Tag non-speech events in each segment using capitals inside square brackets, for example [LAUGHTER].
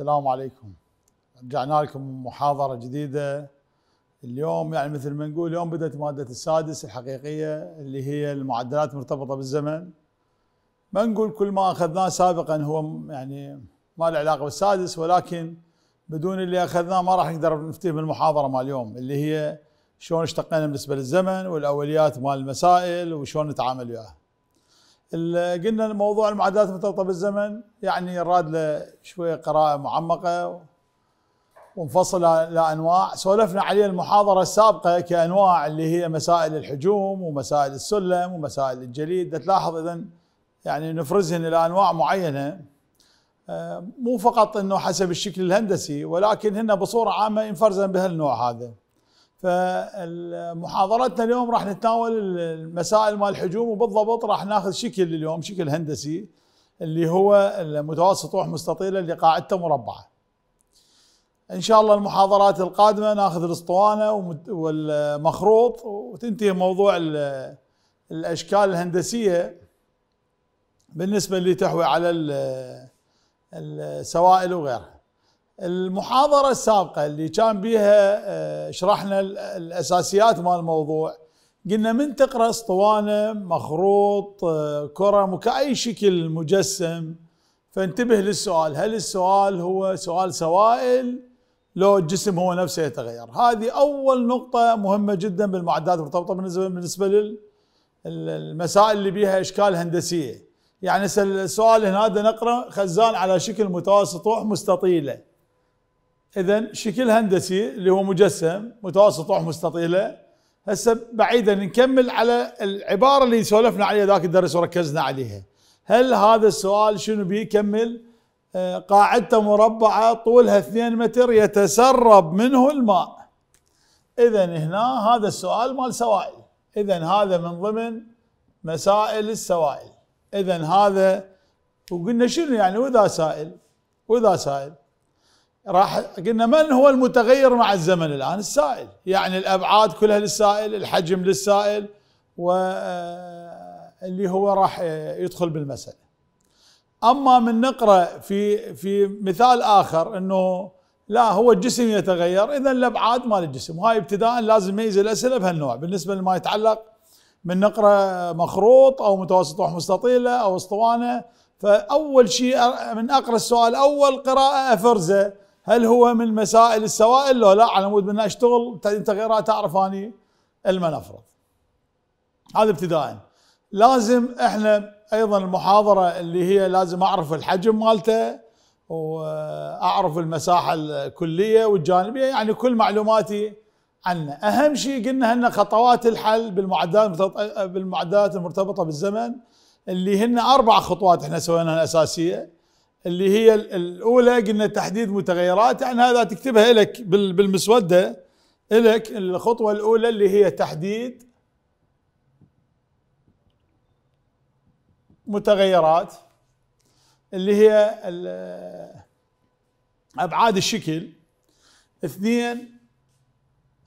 السلام عليكم رجعنا لكم محاضرة جديدة اليوم يعني مثل ما نقول اليوم بدأت مادة السادس الحقيقية اللي هي المعدلات المرتبطة بالزمن ما نقول كل ما أخذناه سابقا هو يعني ما له علاقة بالسادس ولكن بدون اللي أخذناه ما راح نقدر نفتيه من المحاضرة مال اليوم اللي هي شلون اشتقينا بالنسبة للزمن والأوليات مال المسائل وشلون نتعامل وياها قلنا موضوع المعادلات المرتبطه بالزمن يعني راد له شويه قراءه معمقه ومفصله لانواع سولفنا عليه المحاضره السابقه كانواع اللي هي مسائل الحجوم ومسائل السلم ومسائل الجليد تلاحظ اذا يعني نفرزهن الى انواع معينه آه، مو فقط انه حسب الشكل الهندسي ولكن هن بصوره عامه ينفرزن بهالنوع هذا فمحاضرتنا اليوم راح نتناول المسائل مال الحجوم وبالضبط راح ناخذ شكل اليوم شكل هندسي اللي هو المتوسط سطوح مستطيله اللي قاعدته مربعه. ان شاء الله المحاضرات القادمه ناخذ الاسطوانه والمخروط وتنتهي موضوع الاشكال الهندسيه بالنسبه اللي تحوي على السوائل وغيرها. المحاضرة السابقة اللي كان بيها آه، شرحنا الأساسيات مال الموضوع قلنا من تقرأ اسطوانة مخروط آه، كرة كأي شكل مجسم فانتبه للسؤال هل السؤال هو سؤال سوائل لو الجسم هو نفسه يتغير هذه أول نقطة مهمة جدا بالمعدات المرتبطة بالنسبة للمسائل اللي بيها إشكال هندسية يعني السؤال هنا نقرأ خزان على شكل متوسط وح مستطيلة اذا شكل هندسي اللي هو مجسم متوسط وحده مستطيله هسه بعيدا نكمل على العباره اللي سولفنا عليها ذاك الدرس وركزنا عليها هل هذا السؤال شنو بيكمل آه، قاعدته مربعه طولها 2 متر يتسرب منه الماء اذا هنا هذا السؤال مال سوائل اذا هذا من ضمن مسائل السوائل اذا هذا وقلنا شنو يعني واذا سائل واذا سائل راح قلنا من هو المتغير مع الزمن الآن السائل يعني الأبعاد كلها للسائل الحجم للسائل واللي آه، هو راح يدخل بالمسألة أما من نقرأ في في مثال آخر أنه لا هو الجسم يتغير إذا الأبعاد مال الجسم وهاي ابتداء لازم نميز الأسئلة بهالنوع بالنسبة لما يتعلق من نقرأ مخروط أو متوسط وح مستطيلة أو اسطوانة فأول شيء من أقرأ السؤال أول قراءة أفرزه هل هو من مسائل السوائل لو لا على مود من اشتغل انت غيرها تعرف اني نفرض هذا ابتداء لازم احنا ايضا المحاضره اللي هي لازم اعرف الحجم مالته واعرف المساحه الكليه والجانبيه يعني كل معلوماتي عنه اهم شيء قلنا ان خطوات الحل بالمعدات بالمعدات المرتبطه بالزمن اللي هن اربع خطوات احنا سويناها الاساسيه اللي هي الاولى قلنا تحديد متغيرات يعني هذا تكتبها لك بالمسوده لك الخطوه الاولى اللي هي تحديد متغيرات اللي هي ابعاد الشكل اثنين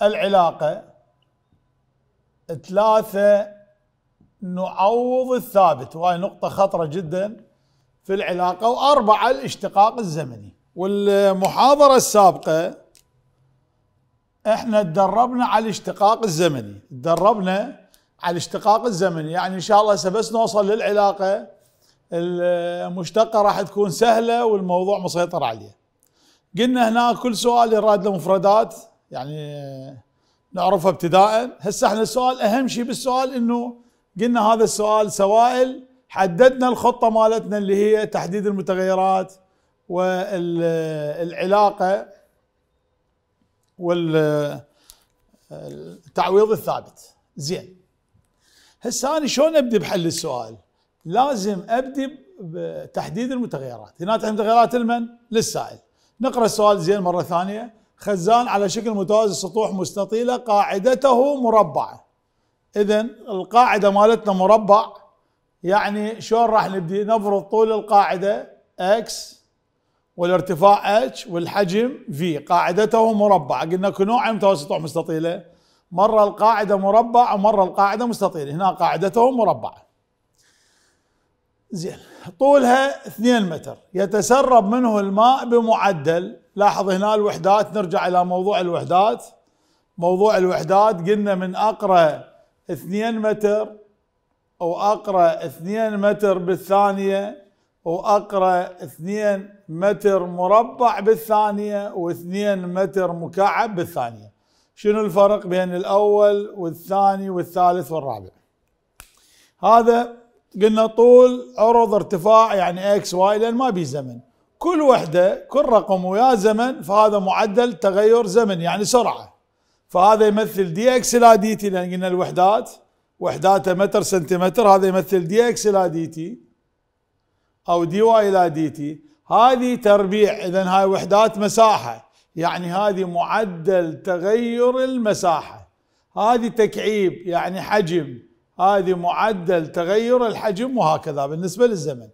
العلاقه ثلاثه نعوض الثابت وهي نقطه خطره جدا في العلاقة وأربعة الاشتقاق الزمني والمحاضرة السابقة احنا تدربنا على الاشتقاق الزمني تدربنا على الاشتقاق الزمني يعني ان شاء الله هسه بس نوصل للعلاقة المشتقة راح تكون سهلة والموضوع مسيطر عليه قلنا هنا كل سؤال يراد له مفردات يعني نعرفها ابتداء هسه احنا السؤال اهم شيء بالسؤال انه قلنا هذا السؤال سوائل حددنا الخطه مالتنا اللي هي تحديد المتغيرات والعلاقه والتعويض الثابت زين هسه انا شلون ابدي بحل السؤال لازم ابدي بتحديد المتغيرات هنا تحديد المتغيرات لمن للسائل نقرا السؤال زين مره ثانيه خزان على شكل متوازي سطوح مستطيله قاعدته مربعه اذا القاعده مالتنا مربع يعني شلون راح نبدي نفرض طول القاعدة x والارتفاع h والحجم v قاعدته مربع قلنا كل نوع متوسط مستطيلة مرة القاعدة مربع ومرة القاعدة مستطيلة هنا قاعدته مربع زين طولها 2 متر يتسرب منه الماء بمعدل لاحظ هنا الوحدات نرجع الى موضوع الوحدات موضوع الوحدات قلنا من اقرى 2 متر واقرا 2 متر بالثانيه واقرا 2 متر مربع بالثانيه و2 متر مكعب بالثانيه شنو الفرق بين الاول والثاني والثالث والرابع هذا قلنا طول عرض ارتفاع يعني اكس واي لان ما بي زمن كل وحده كل رقم ويا زمن فهذا معدل تغير زمن يعني سرعه فهذا يمثل دي اكس الى دي تي لان قلنا الوحدات وحداته متر سنتيمتر هذا يمثل دي اكس الى دي تي او دي واي الى دي تي هذه تربيع اذا هاي وحدات مساحه يعني هذه معدل تغير المساحه هذه تكعيب يعني حجم هذه معدل تغير الحجم وهكذا بالنسبه للزمن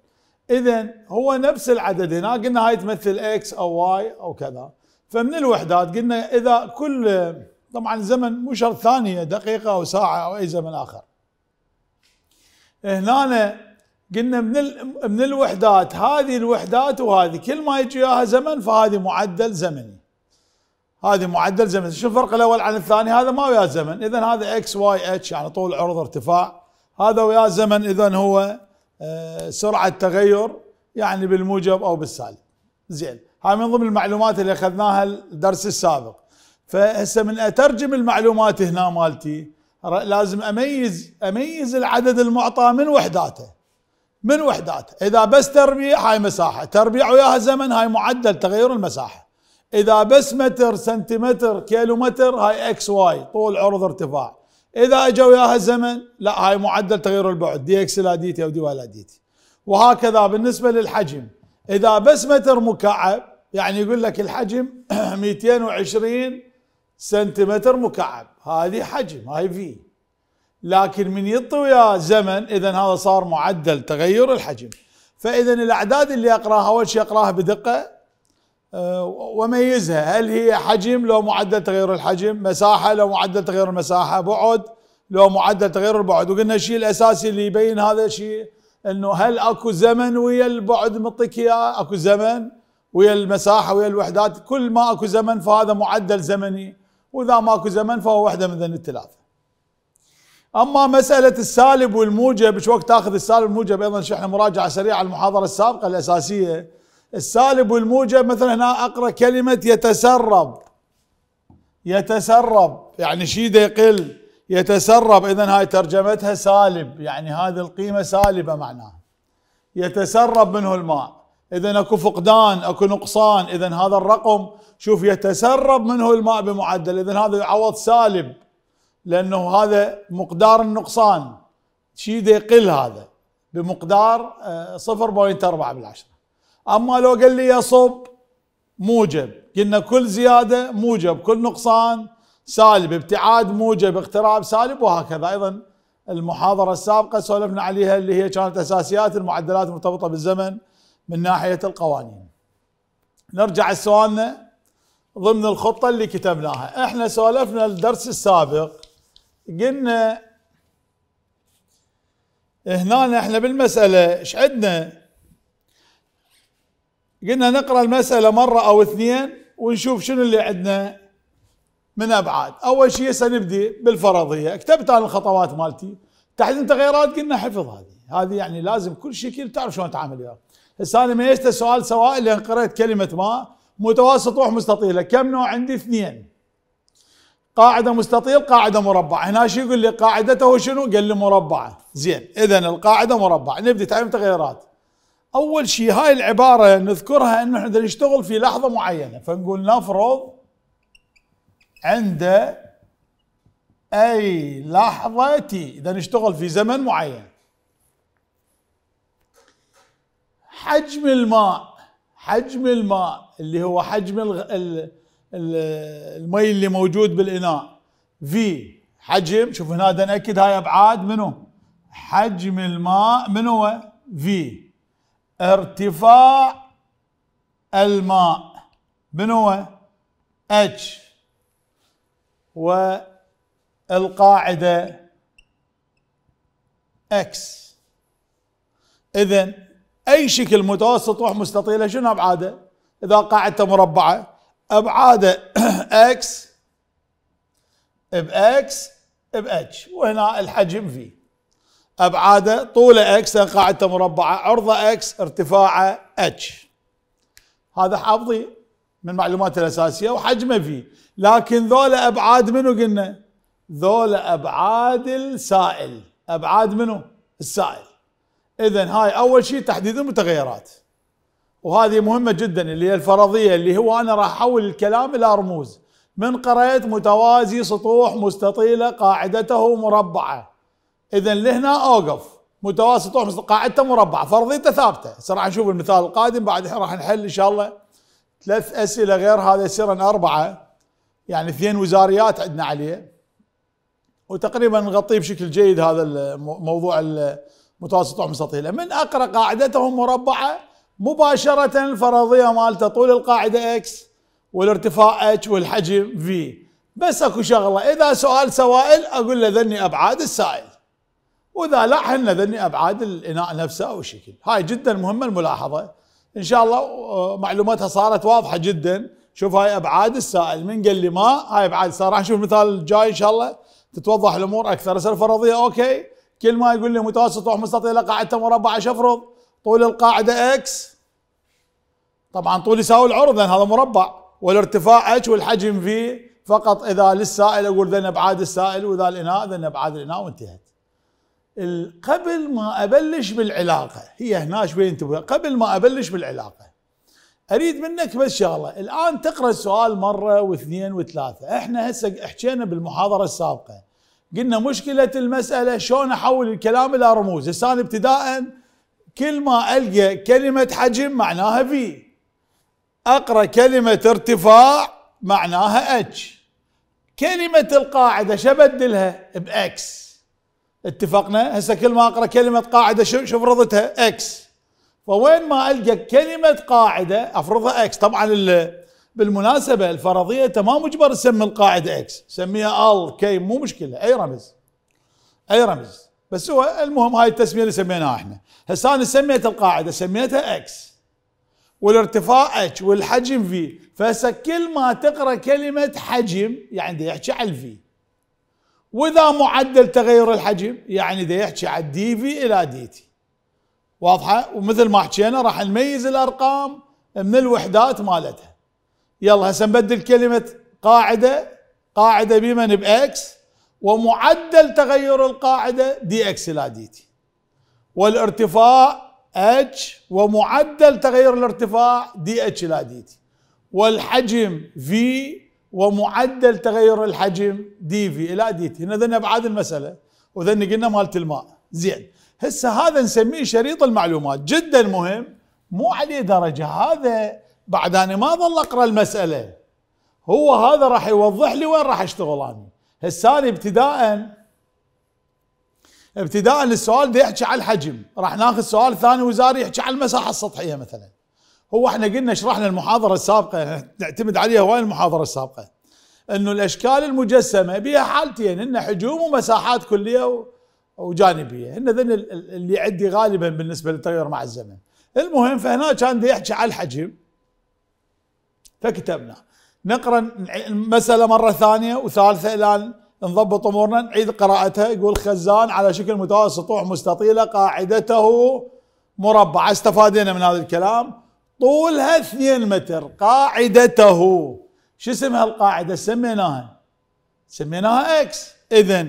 اذا هو نفس العدد هنا قلنا هاي تمثل اكس او واي او كذا فمن الوحدات قلنا اذا كل طبعا زمن مو شرط ثانية دقيقة أو ساعة أو أي زمن آخر هنا قلنا من من الوحدات هذه الوحدات وهذه كل ما يجي وياها زمن فهذه معدل زمني هذه معدل زمني شو الفرق الاول عن الثاني هذا ما وياه زمن اذا هذا اكس واي اتش يعني طول عرض ارتفاع هذا وياه زمن اذا هو آه، سرعه تغير يعني بالموجب او بالسالب زين هاي من ضمن المعلومات اللي اخذناها الدرس السابق فهسه من اترجم المعلومات هنا مالتي لازم اميز اميز العدد المعطى من وحداته من وحداته اذا بس تربيع هاي مساحه تربيع وياها زمن هاي معدل تغير المساحه اذا بس متر سنتيمتر كيلو متر هاي اكس واي طول عرض ارتفاع اذا اجا وياها زمن لا هاي معدل تغير البعد دي اكس الى دي تي او دي واي دي تي وهكذا بالنسبه للحجم اذا بس متر مكعب يعني يقول لك الحجم 220 [CLEARS THROAT] سنتيمتر مكعب هذه حجم هاي في لكن من يطوي زمن اذا هذا صار معدل تغير الحجم فاذا الاعداد اللي اقراها اول شيء اقراها بدقه آه، وميزها هل هي حجم لو معدل تغير الحجم مساحه لو معدل تغير المساحه بعد لو معدل تغير البعد وقلنا الشيء الاساسي اللي يبين هذا الشيء انه هل اكو زمن ويا البعد معطيك اياه اكو زمن ويا المساحه ويا الوحدات كل ما اكو زمن فهذا معدل زمني واذا ماكو زمن فهو واحده من ذن الثلاثه اما مساله السالب والموجب ايش وقت تاخذ السالب والموجب ايضا شحن مراجعه سريعه على المحاضره السابقه الاساسيه السالب والموجب مثلا هنا اقرا كلمه يتسرب يتسرب يعني شيء يقل يتسرب اذا هاي ترجمتها سالب يعني هذه القيمه سالبه معناها يتسرب منه الماء اذا اكو فقدان اكو نقصان اذا هذا الرقم شوف يتسرب منه الماء بمعدل اذا هذا عوض سالب لانه هذا مقدار النقصان شيء يقل هذا بمقدار 0.4 آه، بالعشرة اما لو قال لي يصب موجب قلنا كل زيادة موجب كل نقصان سالب ابتعاد موجب اقتراب سالب وهكذا ايضا المحاضرة السابقة سولفنا عليها اللي هي كانت اساسيات المعدلات المرتبطة بالزمن من ناحية القوانين نرجع لسؤالنا ضمن الخطة اللي كتبناها احنا سولفنا الدرس السابق قلنا هنا احنا بالمسألة ايش عندنا قلنا نقرأ المسألة مرة او اثنين ونشوف شنو اللي عندنا من ابعاد اول شيء سنبدي بالفرضية كتبت انا الخطوات مالتي تحديد التغيرات قلنا حفظ هذه هذه يعني لازم كل شكل تعرف شلون اتعامل وياها هسه انا ما اجت سؤال سواء لان قرأت كلمة ما متوسط مستطيله كم نوع عندي اثنين قاعدة مستطيل قاعدة مربع هنا شو يقول لي قاعدته شنو قال لي مربعة زين اذا القاعدة مربع نبدأ تعلم تغيرات اول شيء هاي العبارة نذكرها انه احنا نشتغل في لحظة معينة فنقول نفرض عند اي لحظة تي اذا نشتغل في زمن معين حجم الماء حجم الماء اللي هو حجم المي اللي موجود بالإناء في حجم شوف هنا بدنا نأكد هاي أبعاد منو حجم الماء من هو في ارتفاع الماء من هو اتش والقاعدة اكس اذا اي شكل متوسط روح مستطيله شنو ابعاده؟ اذا قاعدته مربعه ابعاده اكس باكس باتش وهنا الحجم في ابعاده طوله اكس قاعدته مربعه عرضه اكس ارتفاعه اتش هذا حافظي من معلومات الاساسيه وحجمه في لكن ذولا ابعاد منو قلنا؟ ذولا ابعاد السائل ابعاد منو؟ السائل اذا هاي اول شيء تحديد المتغيرات وهذه مهمة جدا اللي هي الفرضية اللي هو انا راح احول الكلام الى رموز من قريت متوازي سطوح مستطيلة قاعدته مربعة اذا لهنا اوقف متوازي سطوح قاعدته مربعة فرضيته ثابتة هسه راح نشوف المثال القادم بعد الحين راح نحل ان شاء الله ثلاث اسئلة غير هذا يصير اربعة يعني اثنين وزاريات عندنا عليه وتقريبا نغطيه بشكل جيد هذا الموضوع متوسطة ومستطيلة من أقرأ قاعدتهم مربعة مباشرة الفرضية مالته طول القاعدة اكس والارتفاع اتش والحجم في بس اكو شغلة إذا سؤال سوائل أقول له ذني أبعاد السائل وإذا لا حنا ذني أبعاد الإناء نفسه أو الشكل هاي جدا مهمة الملاحظة إن شاء الله آه، معلوماتها صارت واضحة جدا شوف هاي أبعاد السائل من قال لي ما هاي أبعاد السائل راح نشوف المثال الجاي إن شاء الله تتوضح الأمور أكثر الفرضية أوكي كل ما يقول لي متوسط روح مستطيل قاعدته مربع شفرض افرض؟ طول القاعده اكس طبعا طول يساوي العرض لان هذا مربع والارتفاع اتش والحجم في فقط اذا للسائل اقول ذن ابعاد السائل واذا الاناء ذن ابعاد الاناء وانتهت. قبل ما ابلش بالعلاقه هي هنا شوي انتبه قبل ما ابلش بالعلاقه اريد منك بس شغله الان تقرا السؤال مره واثنين وثلاثه احنا هسه حكينا بالمحاضره السابقه قلنا مشكلة المسألة شلون أحول الكلام إلى رموز هسه أنا ابتداء كل ما ألقى كلمة حجم معناها في أقرأ كلمة ارتفاع معناها اتش كلمة القاعدة شو بدلها بإكس اتفقنا هسه كل ما أقرأ كلمة قاعدة شو فرضتها إكس فوين ما ألقى كلمة قاعدة أفرضها إكس طبعا بالمناسبة الفرضية انت ما مجبر تسمي القاعدة اكس سميها ال كي مو مشكلة اي رمز اي رمز بس هو المهم هاي التسمية اللي سميناها احنا هسه انا سميت القاعدة سميتها اكس والارتفاع اتش والحجم في فهسه كل ما تقرا كلمة حجم يعني دا يحكي على الفي واذا معدل تغير الحجم يعني دا يحكي على الدي في الى دي تي واضحة ومثل ما حكينا راح نميز الارقام من الوحدات مالتها يلا هسه نبدل كلمة قاعدة قاعدة بمن بإكس ومعدل تغير القاعدة دي إكس إلى دي تي والارتفاع اتش ومعدل تغير الارتفاع دي اتش الى دي تي والحجم في ومعدل تغير الحجم دي في الى دي تي هنا ابعاد المساله وذن قلنا مالت الماء زين هسه هذا نسميه شريط المعلومات جدا مهم مو عليه درجه هذا بعد انا ما ظل اقرا المساله هو هذا راح يوضح لي وين راح اشتغل انا هسه انا ابتداء ابتداء السؤال ده يحكي على الحجم راح ناخذ سؤال ثاني وزاري يحكي على المساحه السطحيه مثلا هو احنا قلنا شرحنا المحاضره السابقه نعتمد عليها وين المحاضره السابقه انه الاشكال المجسمه بها حالتين ان حجوم ومساحات كليه وجانبيه هن ذن اللي عندي غالبا بالنسبه للتغير مع الزمن المهم فهنا كان يحكي على الحجم فكتبنا نقرا المساله مره ثانيه وثالثه الى ان نضبط امورنا نعيد قراءتها يقول خزان على شكل متوسط سطوح مستطيله قاعدته مربعه استفادينا من هذا الكلام طولها 2 متر قاعدته شو اسمها القاعده سميناها سميناها اكس اذا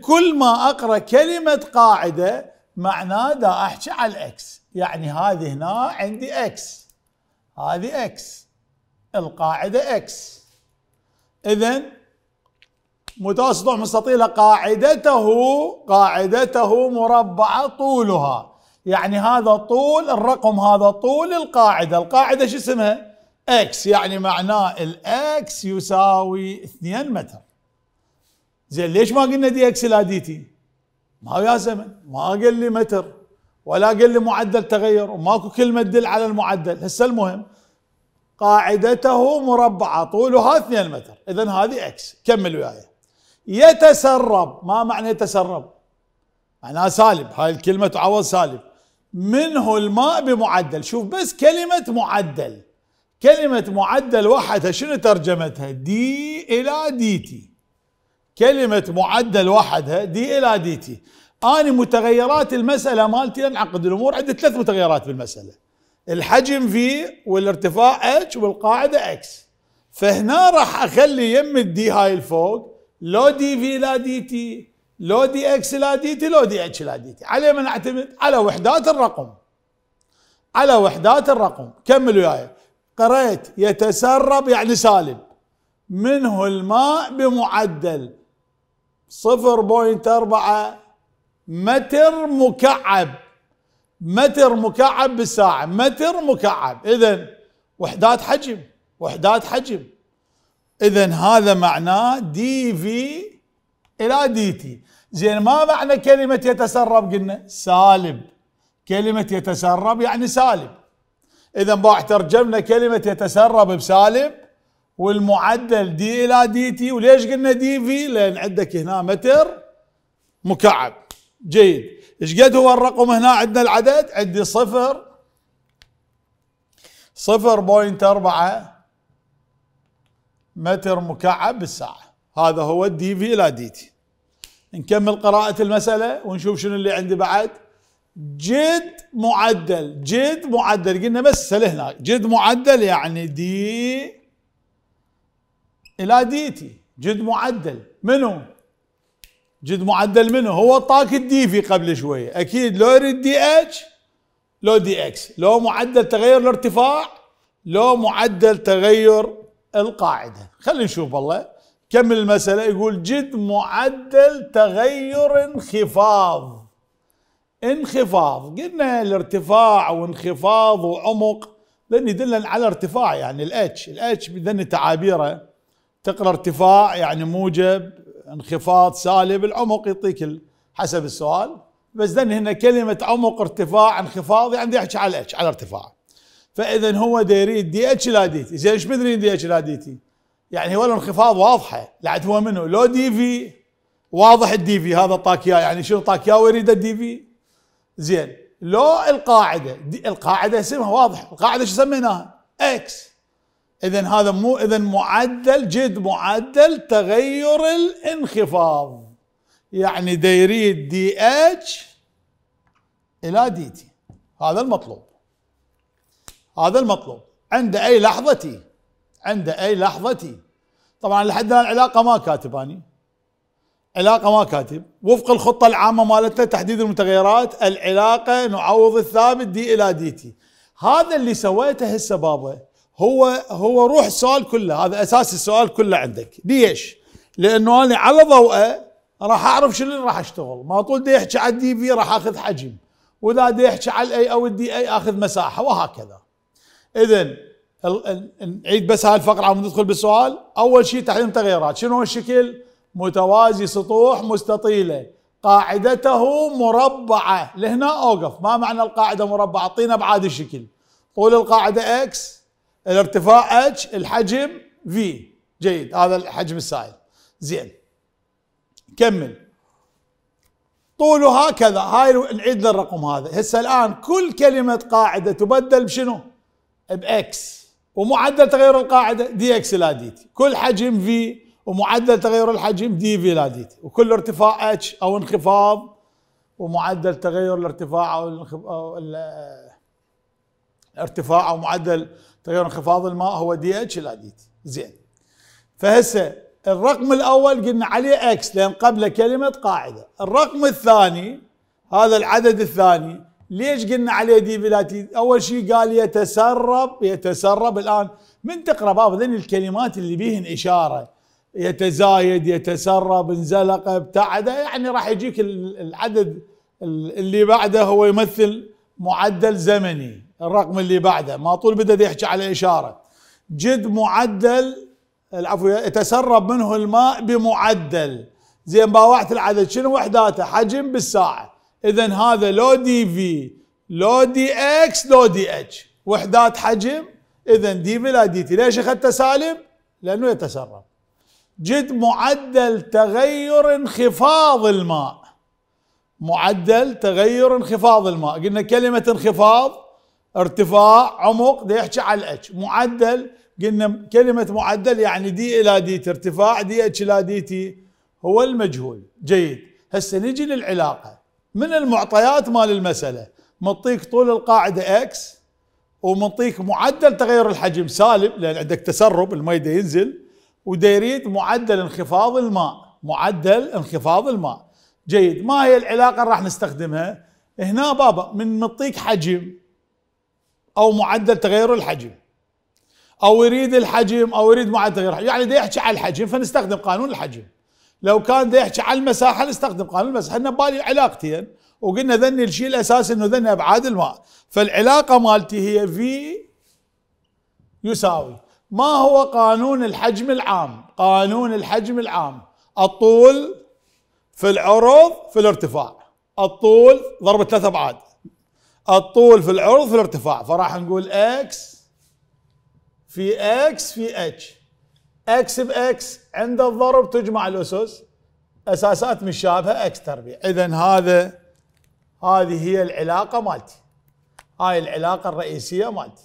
كل ما اقرا كلمه قاعده معناه دا احكي على الاكس يعني هذه هنا عندي اكس هذه اكس القاعدة اكس اذا متوسط مستطيلة قاعدته قاعدته مربعة طولها يعني هذا طول الرقم هذا طول القاعدة القاعدة شو اسمها اكس يعني معناه الاكس يساوي 2 متر زين ليش ما قلنا دي اكس لا دي تي ما يا زمن ما قال لي متر ولا قال لي معدل تغير وماكو كلمة تدل على المعدل هسه المهم قاعدته مربعة طولها 2 متر إذا هذه إكس كمل وياي يتسرب ما معنى يتسرب معناها سالب هاي الكلمة تعوض سالب منه الماء بمعدل شوف بس كلمة معدل كلمة معدل وحدها شنو ترجمتها دي إلى دي تي كلمة معدل وحدها دي إلى دي تي أنا متغيرات المسألة مالتي أنعقد الأمور عندي ثلاث متغيرات بالمسألة الحجم في والارتفاع اتش والقاعده اكس فهنا راح اخلي يم الدي هاي الفوق لو دي في لا دي تي لو دي اكس لا دي تي لو دي اتش لا دي تي على ما نعتمد على وحدات الرقم على وحدات الرقم كملوا وياي قريت يتسرب يعني سالب منه الماء بمعدل 0.4 متر مكعب متر مكعب بالساعة متر مكعب إذا وحدات حجم وحدات حجم إذا هذا معناه دي في إلى دي تي زين ما معنى كلمة يتسرب قلنا سالب كلمة يتسرب يعني سالب إذا باع ترجمنا كلمة يتسرب بسالب والمعدل دي إلى دي تي وليش قلنا دي في لأن عندك هنا متر مكعب جيد ايش قد هو الرقم هنا عندنا العدد عندي صفر صفر بوينت أربعة متر مكعب بالساعة هذا هو الدي في إلى دي تي نكمل قراءة المسألة ونشوف شنو اللي عندي بعد جد معدل جد معدل قلنا بس هنا جد معدل يعني دي إلى دي تي جد معدل منو جد معدل منه هو طاك في قبل شوية أكيد لو يريد دي اتش لو دي اكس لو معدل تغير الارتفاع لو معدل تغير القاعدة خلينا نشوف والله كمل المسألة يقول جد معدل تغير انخفاض انخفاض قلنا الارتفاع وانخفاض وعمق لان يدلنا على ارتفاع يعني الاتش الاتش بدنا تعابيره تقرا ارتفاع يعني موجب انخفاض سالب العمق يعطيك حسب السؤال بس ذن هنا كلمة عمق ارتفاع انخفاض يعني يحكي على اتش على ارتفاع فاذا هو يريد دي اتش لا دي تي زين ايش مدري دي اتش لا دي تي يعني هو الانخفاض واضحة لعد هو منه لو دي في واضح الدي في هذا طاك يعني شنو طاك ويريد الدي في زين لو القاعدة القاعدة اسمها واضح القاعدة شو سميناها اكس اذا هذا مو اذا معدل جد معدل تغير الانخفاض يعني دا يريد دي اتش الى دي تي هذا المطلوب هذا المطلوب عند اي لحظه تي عند اي لحظه تي طبعا لحد الان العلاقه ما كاتب اني علاقه ما كاتب وفق الخطه العامه مالتنا تحديد المتغيرات العلاقه نعوض الثابت دي الى دي تي هذا اللي سويته هسه بابا هو هو روح السؤال كله هذا اساس السؤال كله عندك ليش لانه انا على ضوءه راح اعرف شنو اللي راح اشتغل ما طول دي يحكي على الدي في راح اخذ حجم واذا دي يحكي على الاي او الدي اي اخذ مساحه وهكذا اذا نعيد بس هاي الفقره وندخل بالسؤال اول شيء تحليل تغييرات شنو هو الشكل متوازي سطوح مستطيله قاعدته مربعه لهنا اوقف ما معنى القاعده مربعه اعطينا ابعاد الشكل طول القاعده اكس الارتفاع اتش الحجم في جيد هذا الحجم السائل زين كمل طوله هكذا هاي نعيد للرقم هذا هسه الان كل كلمه قاعده تبدل بشنو باكس ومعدل تغير القاعده دي اكس لا دي تي كل حجم في ومعدل تغير الحجم دي في لا دي تي وكل ارتفاع اتش او انخفاض ومعدل تغير الارتفاع او, الانخفاض أو ارتفاع او معدل تغير انخفاض الماء هو دي اتش لا دي تي زين فهسه الرقم الاول قلنا عليه اكس لان قبله كلمه قاعده الرقم الثاني هذا العدد الثاني ليش قلنا عليه دي بلا تي اول شيء قال يتسرب يتسرب الان من تقرا باب ذن الكلمات اللي بيهن اشاره يتزايد يتسرب انزلق ابتعد يعني راح يجيك العدد اللي بعده هو يمثل معدل زمني الرقم اللي بعده ما طول بدأ يحكي على إشارة جد معدل العفو يتسرب منه الماء بمعدل زين باوعت العدد شنو وحداته حجم بالساعة إذا هذا لو دي في لو دي اكس لو دي اتش وحدات حجم إذا دي في لا دي تي ليش أخذته سالب؟ لأنه يتسرب جد معدل تغير انخفاض الماء معدل تغير انخفاض الماء قلنا كلمة انخفاض ارتفاع عمق ده يحكي على الاتش معدل قلنا كلمة معدل يعني دي الى دي تي ارتفاع دي اتش الى دي تي هو المجهول جيد هسه نجي للعلاقة من المعطيات مال المسألة منطيك طول القاعدة اكس ومنطيك معدل تغير الحجم سالب لان عندك تسرب الماء دا ينزل وديريد معدل انخفاض الماء معدل انخفاض الماء جيد ما هي العلاقة اللي راح نستخدمها هنا بابا من منطيك حجم او معدل تغير الحجم او يريد الحجم او يريد معدل تغير الحجم يعني يحكي على الحجم فنستخدم قانون الحجم لو كان يحكي على المساحه نستخدم قانون المساحه احنا ببالي علاقتين وقلنا ذني الشيء الاساسي انه ذني ابعاد الماء فالعلاقه مالتي هي في يساوي ما هو قانون الحجم العام قانون الحجم العام الطول في العرض في الارتفاع الطول ضرب ثلاث ابعاد الطول في العرض في الارتفاع فراح نقول اكس في اكس في اتش اكس باكس عند الضرب تجمع الاسس اساسات مشابهه اكس تربيع اذا هذا هذه هي العلاقه مالتي هاي العلاقه الرئيسيه مالتي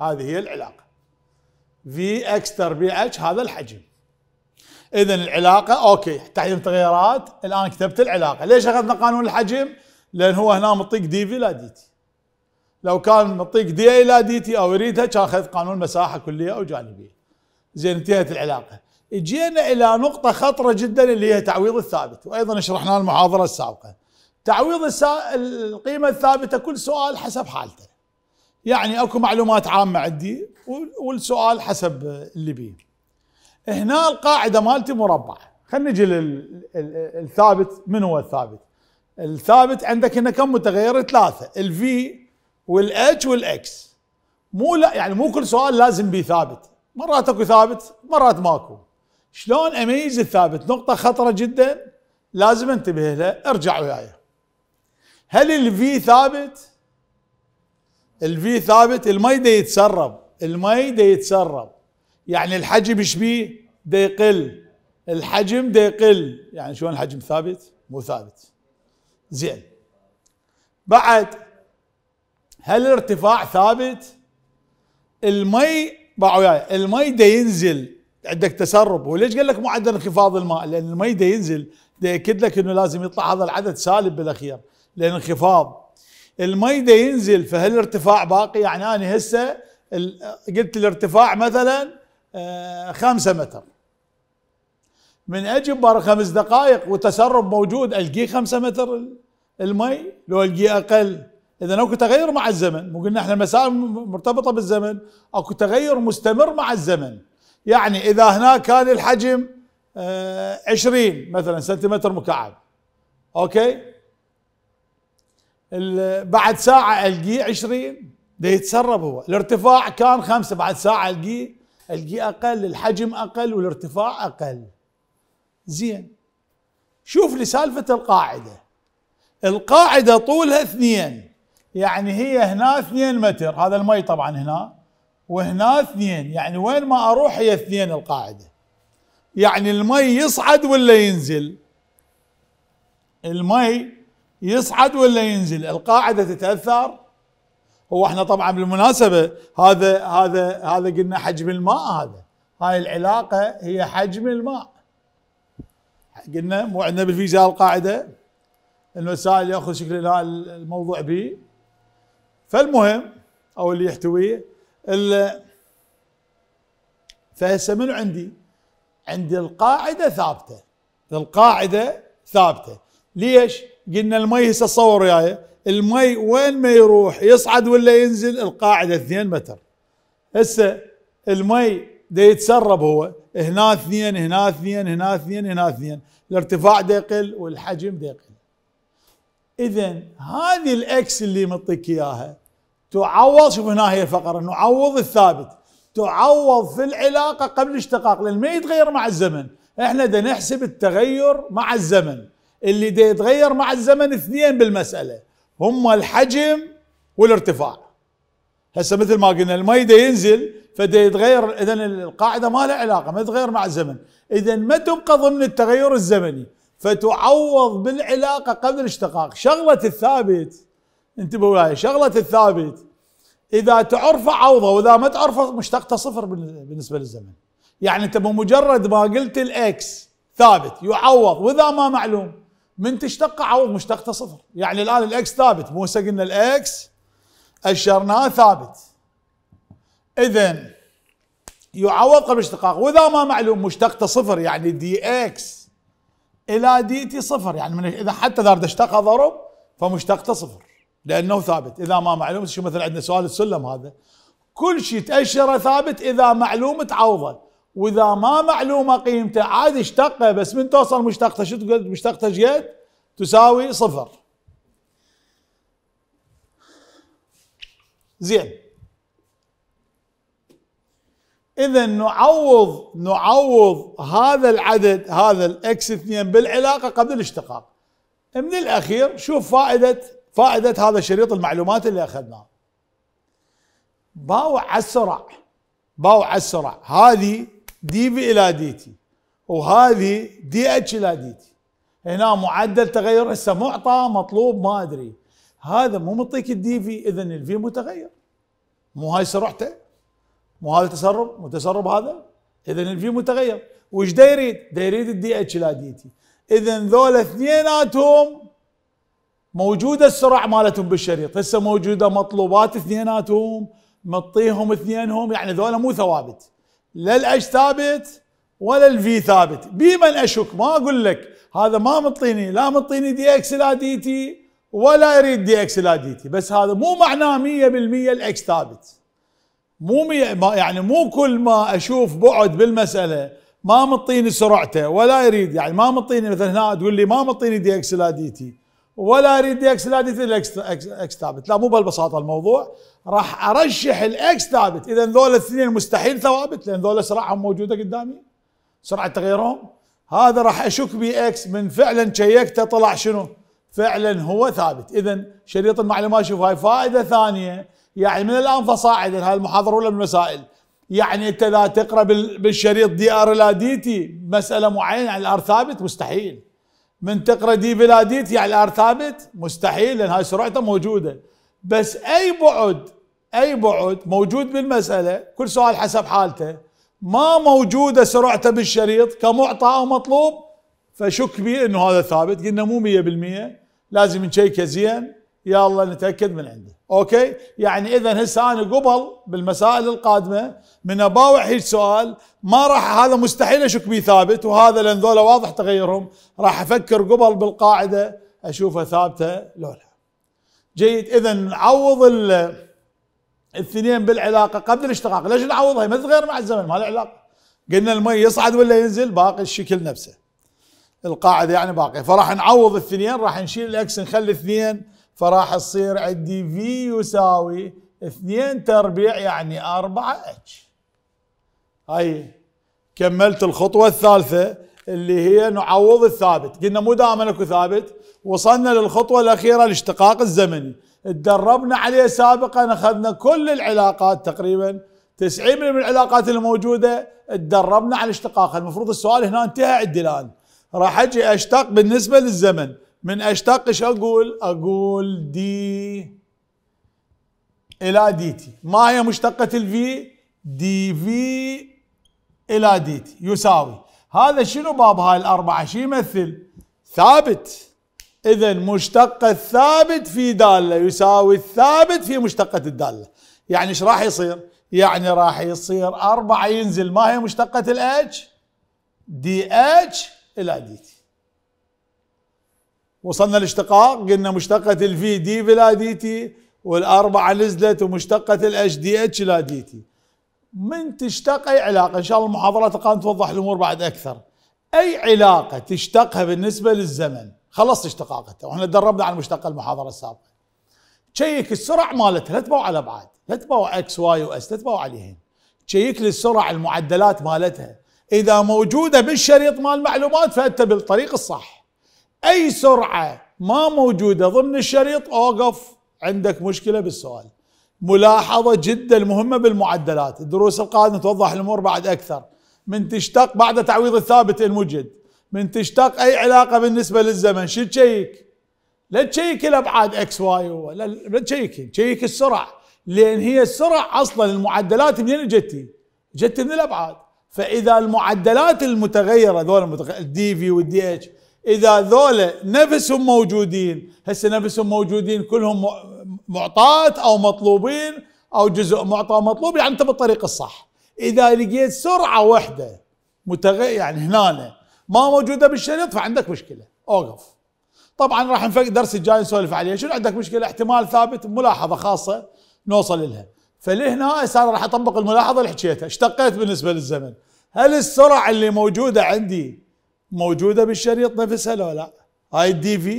هذه هي العلاقه في اكس تربيع اتش هذا الحجم اذا العلاقه اوكي تحديد تغيرات الان كتبت العلاقه ليش اخذنا قانون الحجم لان هو هنا مطيق دي في لا دي تي لو كان مطيق دي اي لا دي تي او يريدها كان اخذ قانون مساحه كليه او جانبيه زين انتهت العلاقه جينا الى نقطه خطره جدا اللي هي تعويض الثابت وايضا شرحناها المحاضره السابقه تعويض السا... القيمه الثابته كل سؤال حسب حالته يعني اكو معلومات عامه عندي والسؤال حسب اللي بيه هنا القاعده مالتي مربعه خلينا نجي للثابت لل... من هو الثابت الثابت عندك هنا كم متغير ثلاثه الفي والاتش والاكس مو لا يعني مو كل سؤال لازم بي ثابت مرات اكو ثابت مرات ماكو شلون اميز الثابت نقطه خطره جدا لازم انتبه لها ارجع وياي هل الفي ثابت الفي ثابت المي دا يتسرب المي دا يتسرب يعني الحجم ايش بيه دا يقل الحجم دا يقل يعني شلون الحجم ثابت مو ثابت زين بعد هل الارتفاع ثابت المي باعوا المي دا ينزل عندك تسرب وليش قال لك معدل انخفاض الماء لان المي دا ينزل دا ياكد لك انه لازم يطلع هذا العدد سالب بالاخير لان انخفاض المي دا ينزل فهل الارتفاع باقي يعني انا هسه قلت الارتفاع مثلا آه، خمسة متر من اجل برا خمس دقائق والتسرب موجود القيه خمسة متر المي لو القيه اقل اذا اكو تغير مع الزمن مو قلنا احنا المسائل مرتبطه بالزمن اكو تغير مستمر مع الزمن يعني اذا هنا كان الحجم 20 آه، مثلا سنتيمتر مكعب اوكي بعد ساعه القيه 20 ده يتسرب هو الارتفاع كان خمسة بعد ساعه القيه القيه اقل الحجم اقل والارتفاع اقل زين شوف لي سالفة القاعدة القاعدة طولها اثنين يعني هي هنا اثنين متر هذا المي طبعا هنا وهنا اثنين يعني وين ما اروح هي اثنين القاعدة يعني المي يصعد ولا ينزل المي يصعد ولا ينزل القاعدة تتأثر هو احنا طبعا بالمناسبة هذا هذا هذا قلنا حجم الماء هذا هاي العلاقة هي حجم الماء قلنا مو عندنا بالفيزا القاعده انه السائل ياخذ شكل الموضوع به فالمهم او اللي يحتويه ال فهسه منو عندي؟ عندي القاعده ثابته القاعده ثابته ليش؟ قلنا المي هسه تصور وياي المي وين ما يروح يصعد ولا ينزل القاعده 2 متر هسه المي دا يتسرب هو هنا اثنين هنا اثنين هنا اثنين هنا اثنين الارتفاع دا يقل والحجم دا يقل اذا هذه الاكس اللي مطيك اياها تعوض شوف هنا هي الفقره نعوض الثابت تعوض في العلاقه قبل الاشتقاق لان ما يتغير مع الزمن احنا دا نحسب التغير مع الزمن اللي دا يتغير مع الزمن اثنين بالمساله هما الحجم والارتفاع هسه مثل ما قلنا المي ده ينزل فده يتغير اذا القاعده ما لها علاقه ما تتغير مع الزمن اذا ما تبقى ضمن التغير الزمني فتعوض بالعلاقه قبل الاشتقاق شغله الثابت انتبهوا لها شغله الثابت اذا تعرفه عوضه واذا ما تعرفه مشتقته صفر بالنسبه للزمن يعني انت بمجرد ما قلت الاكس ثابت يعوض واذا ما معلوم من تشتقه عوض مشتقته صفر يعني الان الاكس ثابت موسى قلنا الاكس اشرناه ثابت اذا يعوض قبل اشتقاق واذا ما معلوم مشتقته صفر يعني دي اكس الى دي تي صفر يعني من اذا حتى اذا اشتق ضرب فمشتقته صفر لانه ثابت اذا ما معلوم شو مثلا عندنا سؤال السلم هذا كل شيء تاشره ثابت اذا معلوم تعوضه واذا ما معلومه قيمته عادي اشتقه بس من توصل مشتقته شو تقول مشتقته جيد تساوي صفر زين اذا نعوض نعوض هذا العدد هذا الاكس 2 بالعلاقه قبل الاشتقاق من الاخير شوف فائده فائده هذا شريط المعلومات اللي اخذناه باو على السرعه باو على السرعه هذه دي في الى دي تي وهذه دي اتش الى دي تي هنا معدل تغير هسه معطى مطلوب ما ادري هذا مو معطيك الدي في اذا الفي متغير مو هاي سرعته مو هذا تسرب مو تسرب هذا اذا الفي متغير وش دا يريد؟ دا يريد الدي اتش لا دي تي اذا ذولا اثنيناتهم موجوده السرعه مالتهم بالشريط هسه موجوده مطلوبات اثنيناتهم مطيهم اثنينهم يعني ذولا مو ثوابت لا الاج ثابت ولا الفي ثابت بمن اشك ما اقول لك هذا ما مطيني لا مطيني دي اكس لا دي تي ولا يريد دي اكس لا دي تي بس هذا مو معناه 100% الاكس ثابت مو يعني مو كل ما اشوف بعد بالمساله ما مطيني سرعته ولا يريد يعني ما مطيني مثلا هنا تقول لي ما مطيني دي اكس لا دي تي ولا اريد دي اكس لا دي تي الاكس اكس ثابت لا مو بالبساطه الموضوع راح ارشح الاكس ثابت اذا ذول الاثنين مستحيل ثوابت لان ذول اسرعهم موجوده قدامي سرعه تغيرهم هذا راح اشك بي اكس من فعلا شيكته طلع شنو؟ فعلا هو ثابت اذا شريط المعلومات شوف هاي فائده ثانيه يعني من الان فصاعدا هاي المحاضره ولا من المسائل يعني انت اذا تقرا بالشريط دي ار لا دي تي مساله معينه يعني الار ثابت مستحيل من تقرا دي بلا دي تي يعني الار ثابت مستحيل لان هاي سرعته موجوده بس اي بعد اي بعد موجود بالمساله كل سؤال حسب حالته ما موجوده سرعته بالشريط كمعطى او مطلوب فشك به انه هذا ثابت قلنا مو 100% لازم نشيكه زين يلا نتاكد من عنده اوكي يعني اذا هسه انا قبل بالمسائل القادمه من اباوع هيك سؤال ما راح هذا مستحيل اشك بيه ثابت وهذا لان ذولا واضح تغيرهم راح افكر قبل بالقاعده اشوفها ثابته لو لا جيد اذا نعوض الاثنين بالعلاقه قبل الاشتقاق ليش نعوضها ما تتغير مع الزمن ما له علاقه قلنا المي يصعد ولا ينزل باقي الشكل نفسه القاعده يعني باقيه فراح نعوض الاثنين راح نشيل الاكس نخلي اثنين فراح تصير عندي في يساوي اثنين تربيع يعني أربعة اتش هاي كملت الخطوة الثالثة اللي هي نعوض الثابت قلنا مو دائما اكو ثابت وصلنا للخطوة الأخيرة الاشتقاق الزمني تدربنا عليه سابقا أخذنا كل العلاقات تقريبا 90% من العلاقات الموجودة تدربنا على الاشتقاق المفروض السؤال هنا انتهى عندي الآن راح أجي أشتق بالنسبة للزمن من اشتاق ايش اقول اقول دي الى دي تي ما هي مشتقة الفي دي في الى دي تي يساوي هذا شنو باب هاي الاربعة شو يمثل ثابت اذا مشتقة الثابت في دالة يساوي الثابت في مشتقة الدالة يعني ايش راح يصير يعني راح يصير أربعة ينزل ما هي مشتقة الاتش دي اتش الى دي تي وصلنا الاشتقاق قلنا مشتقة الفي دي بلا دي تي والأربعة نزلت ومشتقة الاتش دي اتش لا دي تي من تشتق أي علاقة إن شاء الله المحاضرات القادمة توضح الأمور بعد أكثر أي علاقة تشتقها بالنسبة للزمن خلصت اشتقاقتها واحنا تدربنا على المشتقة المحاضرة السابقة تشيك السرعة مالتها لا تباوع على بعض لا تباوع اكس واي واس لا تباوع عليهن تشيك لي السرعة المعدلات مالتها إذا موجودة بالشريط مال المعلومات فأنت بالطريق الصح اي سرعه ما موجوده ضمن الشريط اوقف عندك مشكله بالسؤال ملاحظه جدا مهمه بالمعدلات الدروس القادمه توضح الامور بعد اكثر من تشتق بعد تعويض الثابت المجد من تشتق اي علاقه بالنسبه للزمن شو تشيك لا تشيك الابعاد اكس واي لا لا تشيك تشيك السرعه لان هي السرعه اصلا المعدلات منين جتي جت من الابعاد فاذا المعدلات المتغيره ذول الدي في والدي اتش اذا ذولا نفسهم موجودين هسه نفسهم موجودين كلهم معطاة او مطلوبين او جزء معطى مطلوب يعني انت بالطريق الصح اذا لقيت سرعه واحده متغ... يعني هنا ما موجوده بالشريط فعندك مشكله اوقف طبعا راح نفكر درس الجاي نسولف عليه شنو عندك مشكله احتمال ثابت ملاحظه خاصه نوصل لها فلهنا صار راح اطبق الملاحظه اللي حكيتها اشتقيت بالنسبه للزمن هل السرعه اللي موجوده عندي موجوده بالشريط نفسها لو لا هاي الدي في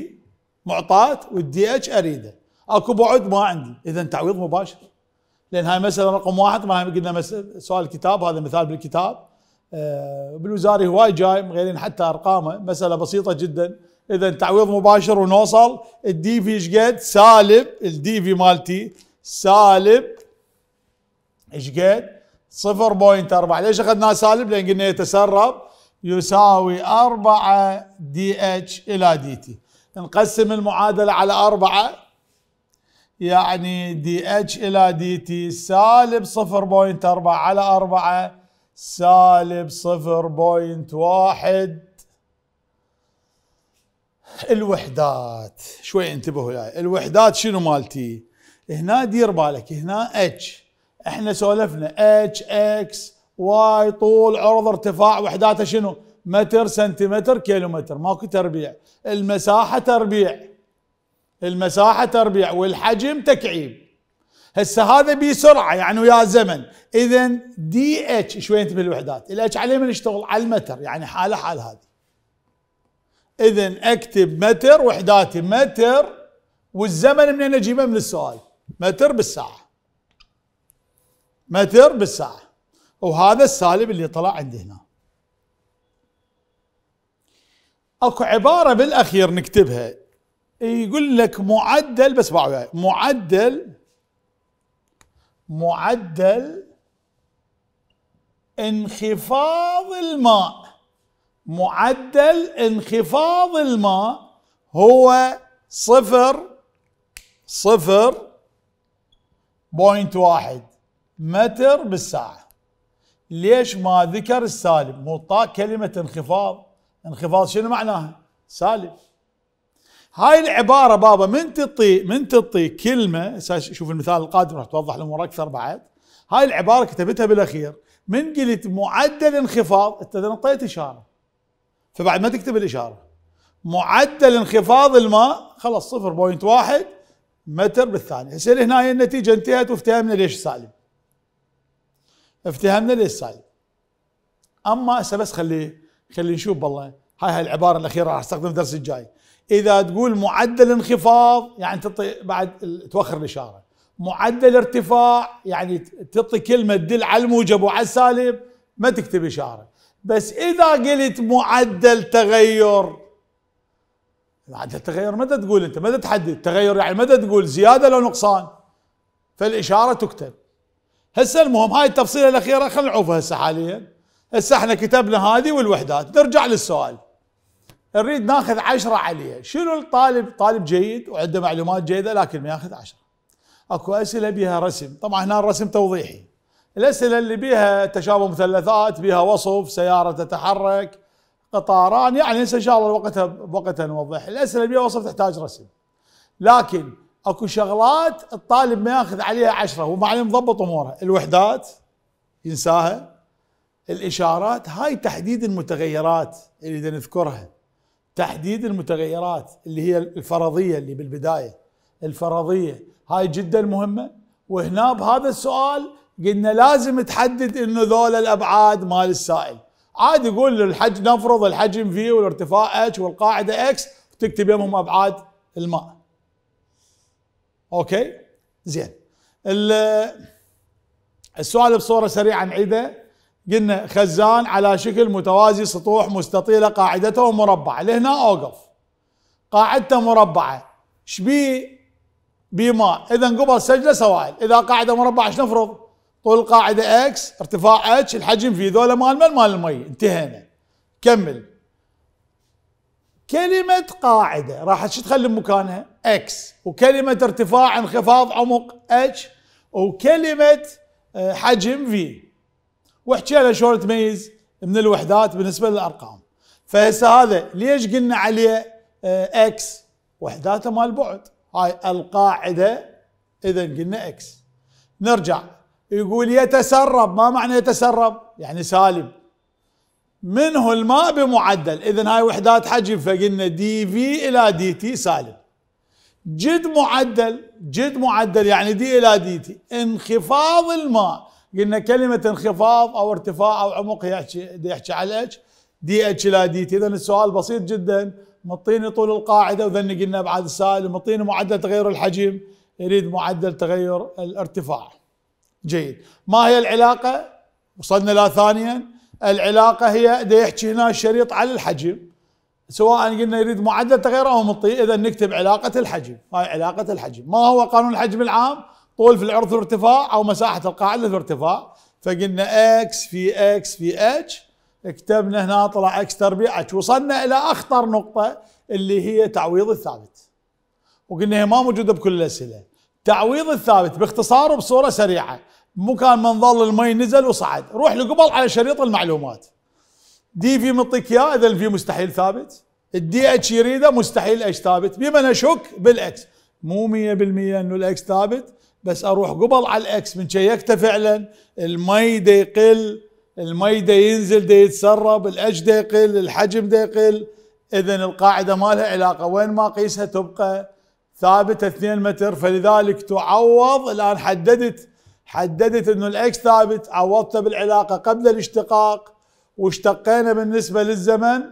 معطاه والدي اتش اريده اكو بعد ما عندي اذا تعويض مباشر لان هاي مساله رقم واحد ما قلنا سؤال كتاب هذا مثال بالكتاب آه بالوزاري هواي جاي مغيرين حتى ارقامه مساله بسيطه جدا اذا تعويض مباشر ونوصل الدي في ايش قد سالب الدي في مالتي سالب ايش قد 0.4 ليش اخذناه سالب؟ لان قلنا يتسرب يساوي 4 دي اتش الى دي تي نقسم المعادلة على 4 يعني دي اتش الى دي تي سالب 0.4 على 4 سالب 0.1 الوحدات شوي انتبهوا لها الوحدات شنو مالتي هنا دير بالك هنا اتش احنا سولفنا اتش اكس واي طول عرض ارتفاع وحداته شنو متر سنتيمتر كيلو متر ماكو تربيع المساحة تربيع المساحة تربيع والحجم تكعيب هسه هذا بي سرعة يعني ويا زمن اذا دي اتش شوي انتبه الوحدات الاتش عليه من يشتغل على المتر يعني حالة حال هذه اذا اكتب متر وحداتي متر والزمن منين اجيبه من السؤال متر بالساعة متر بالساعة وهذا السالب اللي طلع عندي هنا اكو عباره بالاخير نكتبها يقول لك معدل بس باعوا معدل معدل انخفاض الماء معدل انخفاض الماء هو صفر صفر بوينت واحد متر بالساعه ليش ما ذكر السالب مو كلمة انخفاض انخفاض شنو معناها سالب هاي العبارة بابا من تطي من تطي كلمة شوف المثال القادم راح توضح الأمور أكثر بعد هاي العبارة كتبتها بالأخير من قلت معدل انخفاض أنت نطيت إشارة فبعد ما تكتب الإشارة معدل انخفاض الماء خلاص 0.1 متر بالثانية هسه هنا النتيجة انتهت وافتهمنا ليش سالب افتهمنا ليش صاير اما هسه بس خلي خلي نشوف والله هاي هاي العباره الاخيره راح استخدم الدرس الجاي اذا تقول معدل انخفاض يعني تعطي بعد توخر الاشاره معدل ارتفاع يعني تعطي كلمه تدل على الموجب وعلى السالب ما تكتب اشاره بس اذا قلت معدل تغير معدل تغير متى تقول انت متى تحدد تغير يعني متى تقول زياده لو نقصان فالاشاره تكتب هسه المهم هاي التفصيله الاخيره خلينا نعوفها هسه حاليا هسه احنا كتبنا هذه والوحدات نرجع للسؤال نريد ناخذ عشرة عليها شنو الطالب طالب جيد وعنده معلومات جيده لكن ما ياخذ عشرة اكو اسئله بها رسم طبعا هنا الرسم توضيحي الاسئله اللي بها تشابه مثلثات بها وصف سياره تتحرك قطاران يعني هسه ان شاء الله وقتها وقتها نوضح الاسئله اللي بها وصف تحتاج رسم لكن اكو شغلات الطالب ما ياخذ عليها عشرة هو معلم مضبط اموره الوحدات ينساها الاشارات هاي تحديد المتغيرات اللي نذكرها تحديد المتغيرات اللي هي الفرضيه اللي بالبدايه الفرضيه هاي جدا مهمه وهنا بهذا السؤال قلنا لازم تحدد انه ذول الابعاد مال السائل عاد يقول للحجم نفرض الحجم في والارتفاع اتش والقاعده اكس وتكتب يمهم ابعاد الماء اوكي زين السؤال بصوره سريعه نعيده قلنا خزان على شكل متوازي سطوح مستطيله قاعدته مربعه لهنا اوقف قاعدته مربعه شبيه بماء اذا قبل سجله سوائل اذا قاعده مربعه ايش نفرض؟ طول القاعده اكس ارتفاع اتش الحجم في ذولا مال مال مال المي انتهينا كمل كلمه قاعده راح شو تخلي مكانها؟ اكس وكلمة ارتفاع انخفاض عمق اتش وكلمة آه، حجم في واحكي لها شلون تميز من الوحدات بالنسبة للأرقام فهسه هذا ليش قلنا عليه اكس آه، وحداته مال بعد هاي القاعدة إذا قلنا اكس نرجع يقول يتسرب ما معنى يتسرب يعني سالب منه الماء بمعدل إذا هاي وحدات حجم فقلنا دي في إلى دي تي سالب جد معدل جد معدل يعني دي الى دي تي انخفاض الماء قلنا كلمة انخفاض او ارتفاع او عمق يحكي يحكي على اتش دي اتش الى دي تي اذا السؤال بسيط جدا مطيني طول القاعدة وذن قلنا بعد السائل مطيني معدل تغير الحجم يريد معدل تغير الارتفاع جيد ما هي العلاقة وصلنا لها ثانيا العلاقة هي دي يحكي هنا الشريط على الحجم سواء قلنا يريد معدل تغيير او مطي اذا نكتب علاقه الحجم هاي علاقه الحجم ما هو قانون الحجم العام طول في العرض في الارتفاع او مساحه القاعده في الارتفاع فقلنا اكس في اكس في اتش كتبنا هنا طلع اكس تربيع اتش وصلنا الى اخطر نقطه اللي هي تعويض الثابت وقلنا هي ما موجوده بكل الاسئله تعويض الثابت باختصار وبصوره سريعه مكان من ظل المي نزل وصعد روح لقبل على شريط المعلومات دي في منطيك اياه اذا الفي مستحيل ثابت الدي اتش يريده مستحيل اتش ثابت بما اشك بالاكس مو 100% انه الاكس ثابت بس اروح قبل على الاكس من شيكته فعلا المي دي يقل المي دي ينزل دي يتسرب الاتش دي يقل الحجم دي يقل اذا القاعده ما لها علاقه وين ما قيسها تبقى ثابته 2 متر فلذلك تعوض الان حددت حددت انه الاكس ثابت عوضته بالعلاقه قبل الاشتقاق واشتقينا بالنسبة للزمن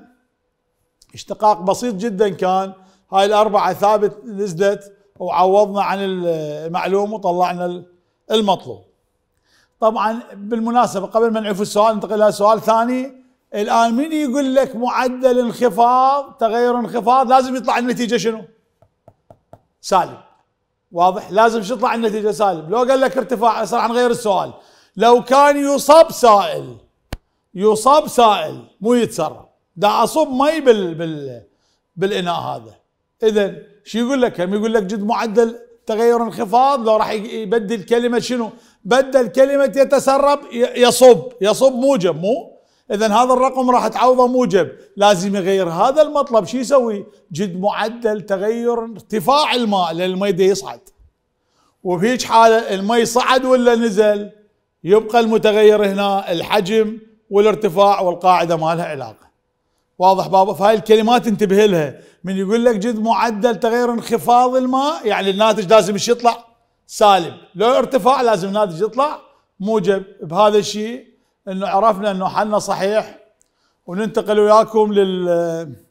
اشتقاق بسيط جدا كان هاي الأربعة ثابت نزلت وعوضنا عن المعلوم وطلعنا المطلوب طبعا بالمناسبة قبل ما نعرف السؤال ننتقل إلى سؤال ثاني الآن من يقول لك معدل انخفاض تغير انخفاض لازم يطلع النتيجة شنو سالب واضح لازم شو تطلع النتيجة سالب لو قال لك ارتفاع صراحة نغير السؤال لو كان يصاب سائل يصاب سائل مو يتسرب دا اصب مي بال بال بالاناء هذا اذا شو يقول لك هم يقول لك جد معدل تغير انخفاض لو راح يبدل كلمه شنو بدل كلمه يتسرب يصب يصب موجب مو اذا هذا الرقم راح تعوضه موجب لازم يغير هذا المطلب شو يسوي جد معدل تغير ارتفاع الماء لان الماء يصعد وفيش حاله الماء صعد ولا نزل يبقى المتغير هنا الحجم والارتفاع والقاعدة ما لها علاقة واضح بابا فهاي الكلمات انتبه لها من يقول لك جد معدل تغير انخفاض الماء يعني الناتج لازم يطلع سالب لو ارتفاع لازم الناتج يطلع موجب بهذا الشيء انه عرفنا انه حلنا صحيح وننتقل وياكم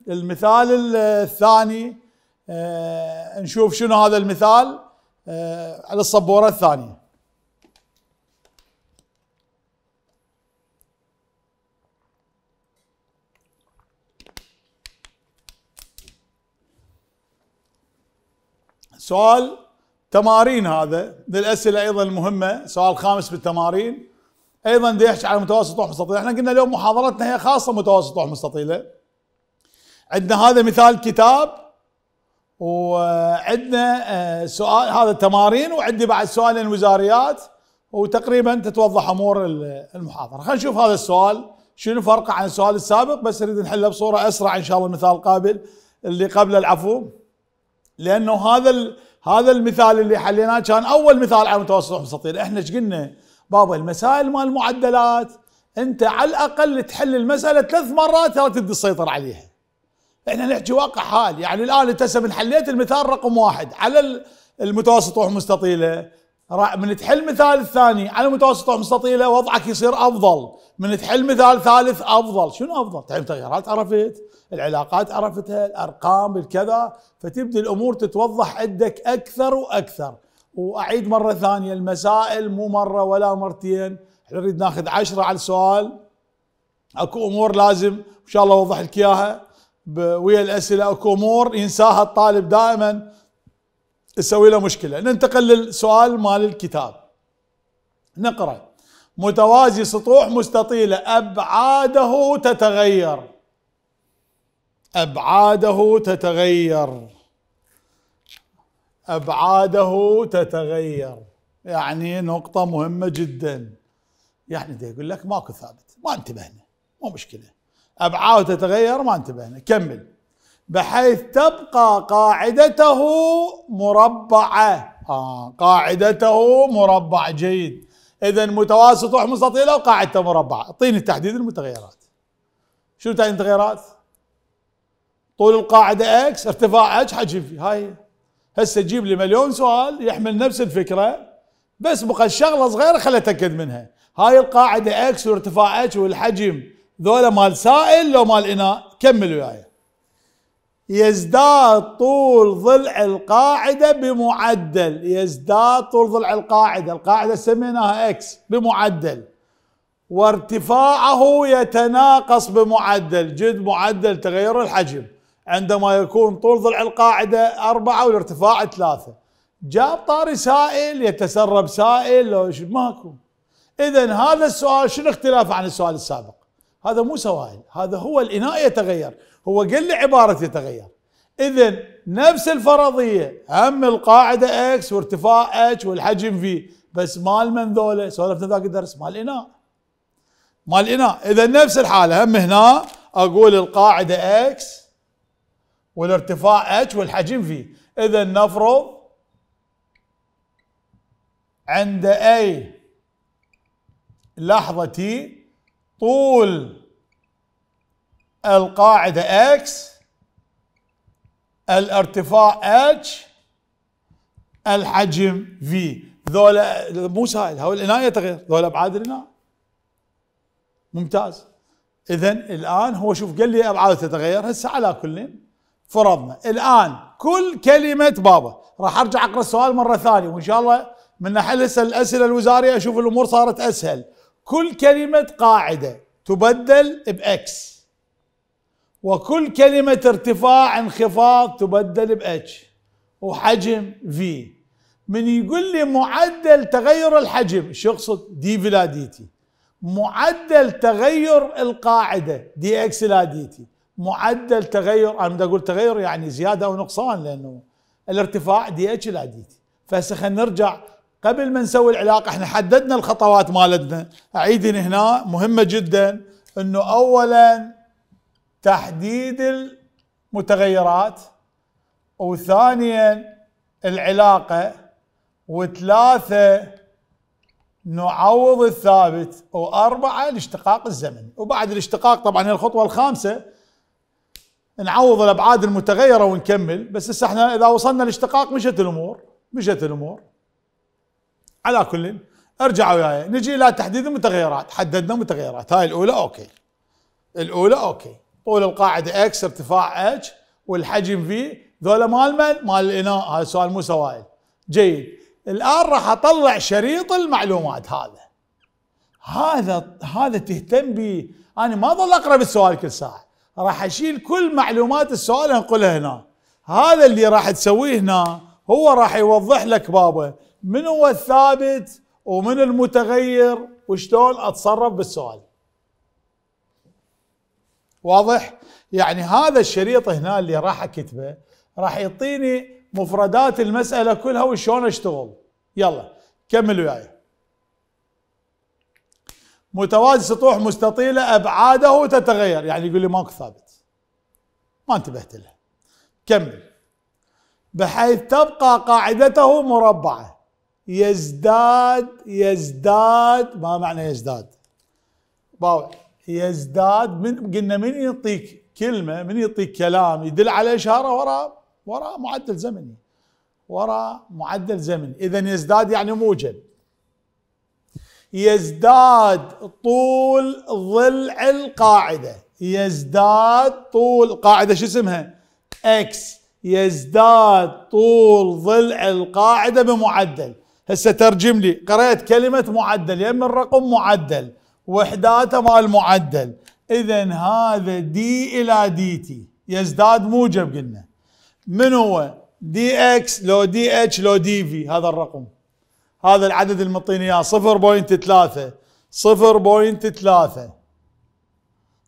للمثال الثاني آه، نشوف شنو هذا المثال آه، على السبوره الثانيه سؤال تمارين هذا من الاسئله ايضا المهمه سؤال خامس بالتمارين ايضا بدي على متوسط طوح مستطيله احنا قلنا اليوم محاضرتنا هي خاصه متوسط طوح مستطيله عندنا هذا مثال كتاب وعندنا آه، سؤال هذا التمارين وعندي بعد سؤالين وزاريات وتقريبا تتوضح امور المحاضره خلينا نشوف هذا السؤال شنو فرقه عن السؤال السابق بس نريد نحله بصوره اسرع ان شاء الله المثال القابل اللي قبل العفو لانه هذا هذا المثال اللي حليناه كان اول مثال على المتوسط المستطيل احنا ايش قلنا بابا المسائل مال المعدلات انت على الاقل تحل المساله ثلاث مرات ترى تبدي تسيطر عليها احنا نحكي واقع حال يعني الان انت هسه حليت المثال رقم واحد على المتوسط والمستطيله من تحل مثال الثاني على متوسطه ومستطيله وضعك يصير افضل من تحل مثال ثالث افضل شنو افضل تعرف تغييرات عرفت العلاقات عرفتها الارقام الكذا فتبدي الامور تتوضح عندك اكثر واكثر واعيد مره ثانيه المسائل مو مره ولا مرتين احنا نريد ناخذ عشرة على السؤال اكو امور لازم ان شاء الله اوضح لك اياها ويا الاسئله اكو امور ينساها الطالب دائما تسوي له مشكله ننتقل للسؤال مال الكتاب نقرا متوازي سطوح مستطيله ابعاده تتغير ابعاده تتغير ابعاده تتغير يعني نقطه مهمه جدا يعني دي يقول لك ماكو ثابت ما انتبهنا مو مشكله ابعاده تتغير ما انتبهنا كمل بحيث تبقى قاعدته مربعة آه قاعدته مربع جيد إذا متواسطه مستطيلة وقاعدته مربعة اعطيني تحديد المتغيرات شو تعني المتغيرات؟ طول القاعدة اكس ارتفاع اتش حجم فيه هاي هسه جيب لي مليون سؤال يحمل نفس الفكرة بس بقى شغلة صغيرة خلي اتأكد منها هاي القاعدة اكس وارتفاع اتش والحجم ذولا مال سائل لو مال اناء كمل وياي يزداد طول ضلع القاعدة بمعدل يزداد طول ضلع القاعدة القاعدة سميناها اكس بمعدل وارتفاعه يتناقص بمعدل جد معدل تغير الحجم عندما يكون طول ضلع القاعدة أربعة والارتفاع ثلاثة جاب طاري سائل يتسرب سائل لو ماكو إذا هذا السؤال شنو اختلافه عن السؤال السابق هذا مو سوائل هذا هو الإناء يتغير هو قال لي عبارة يتغير إذا نفس الفرضية هم القاعدة اكس وارتفاع اتش والحجم في بس مال من ذولا سولفنا ذاك الدرس مال إناء مال إناء إذا نفس الحالة هم هنا أقول القاعدة اكس والارتفاع اتش والحجم في إذا نفرض عند أي لحظة تي طول القاعدة x الارتفاع h الحجم v ذولا مو سائل هو الإناء يتغير ذولا ابعاد الإناء ممتاز اذا الان هو شوف قال لي ابعاده تتغير هسه على كل فرضنا الان كل كلمه بابا راح ارجع اقرا السؤال مره ثانيه وان شاء الله من احل الاسئله الوزاريه اشوف الامور صارت اسهل كل كلمة قاعدة تبدل بإكس وكل كلمة ارتفاع انخفاض تبدل بإتش وحجم في من يقول لي معدل تغير الحجم شو يقصد دي في لا دي تي معدل تغير القاعدة دي اكس لا دي تي معدل تغير انا اقول تغير يعني زيادة او نقصان لانه الارتفاع دي اتش لا دي تي فهسه خلينا نرجع قبل ما نسوي العلاقه احنا حددنا الخطوات مالتنا اعيد هنا مهمه جدا انه اولا تحديد المتغيرات وثانيا العلاقه وثلاثه نعوض الثابت واربعه الاشتقاق الزمني وبعد الاشتقاق طبعا الخطوه الخامسه نعوض الابعاد المتغيره ونكمل بس هسه احنا اذا وصلنا الاشتقاق مشت الامور مشت الامور على كل ارجع وياي نجي الى تحديد المتغيرات حددنا متغيرات هاي الاولى اوكي الاولى اوكي طول القاعده اكس ارتفاع اتش والحجم في ذولا مال من مال الاناء هذا سؤال مو سوائل جيد الان راح اطلع شريط المعلومات هذا هذا هذا تهتم به انا ما ظل اقرا بالسؤال كل ساعه راح اشيل كل معلومات السؤال انقلها هنا هذا اللي راح تسويه هنا هو راح يوضح لك بابه من هو الثابت ومن المتغير وشلون اتصرف بالسؤال واضح يعني هذا الشريط هنا اللي راح اكتبه راح يعطيني مفردات المساله كلها وشلون اشتغل يلا كمل وياي متوازي سطوح مستطيله ابعاده تتغير يعني يقول لي ماكو ثابت ما انتبهت له كمل بحيث تبقى قاعدته مربعه يزداد يزداد ما معنى يزداد باوع يزداد من قلنا من يعطيك كلمة من يعطيك كلام يدل على إشارة وراء وراء معدل زمني وراء معدل زمني إذا يزداد يعني موجب يزداد طول ضلع القاعدة يزداد طول قاعدة شو اسمها اكس يزداد طول ضلع القاعدة بمعدل هسه ترجم لي قرأت كلمة معدل يم الرقم معدل وحداته مال معدل اذا هذا دي الى دي تي يزداد موجب قلنا من هو دي اكس لو دي اتش لو دي في هذا الرقم هذا العدد اللي معطيني اياه 0.3 0.3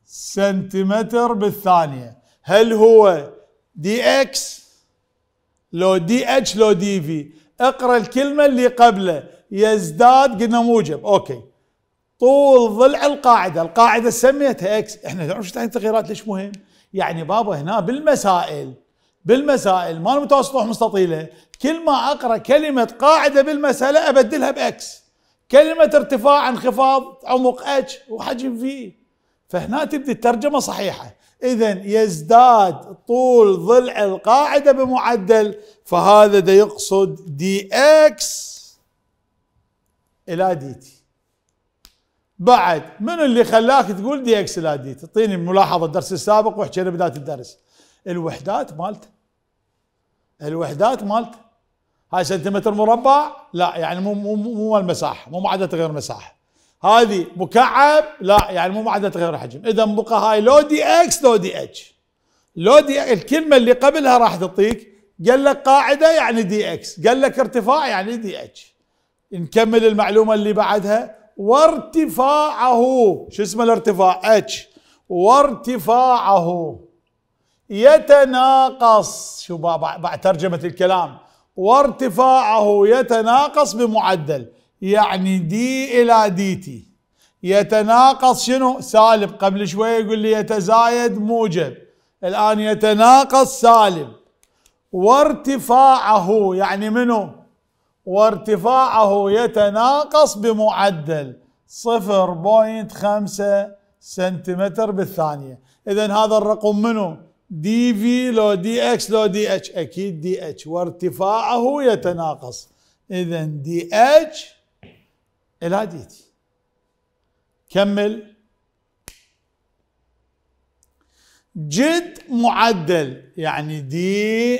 سنتيمتر بالثانيه هل هو دي اكس لو دي اتش لو دي في اقرا الكلمه اللي قبله يزداد قلنا موجب اوكي طول ضلع القاعده القاعده سميتها اكس احنا نعرف شو التغييرات ليش مهم يعني بابا هنا بالمسائل بالمسائل ما المتوسطه ومستطيله كل ما اقرا كلمه قاعده بالمساله ابدلها باكس كلمه ارتفاع انخفاض عمق اتش وحجم في فهنا تبدي الترجمه صحيحه اذا يزداد طول ضلع القاعده بمعدل فهذا ده يقصد دي اكس الى دي تي بعد من اللي خلاك تقول دي اكس الى دي تي اعطيني ملاحظه الدرس السابق وحكينا بدايه الدرس الوحدات مالته الوحدات مالته هاي سنتيمتر مربع لا يعني مو مو مو المساحه مو معادله غير مساحه هذه مكعب لا يعني مو معادلة غير حجم اذا بقى هاي لو دي اكس لو دي اتش لو دي الكلمة اللي قبلها راح تعطيك قال لك قاعدة يعني دي اكس قال لك ارتفاع يعني دي اتش نكمل المعلومة اللي بعدها وارتفاعه شو اسمه الارتفاع اتش وارتفاعه يتناقص شو بعد ترجمة الكلام وارتفاعه يتناقص بمعدل يعني دي الى دي تي يتناقص شنو سالب قبل شوية يقول لي يتزايد موجب الآن يتناقص سالب وارتفاعه يعني منه وارتفاعه يتناقص بمعدل 0.5 سنتيمتر بالثانية إذا هذا الرقم منه دي في لو دي اكس لو دي اتش اكيد دي اتش وارتفاعه يتناقص اذا دي اتش الى ديتي كمل جد معدل يعني دي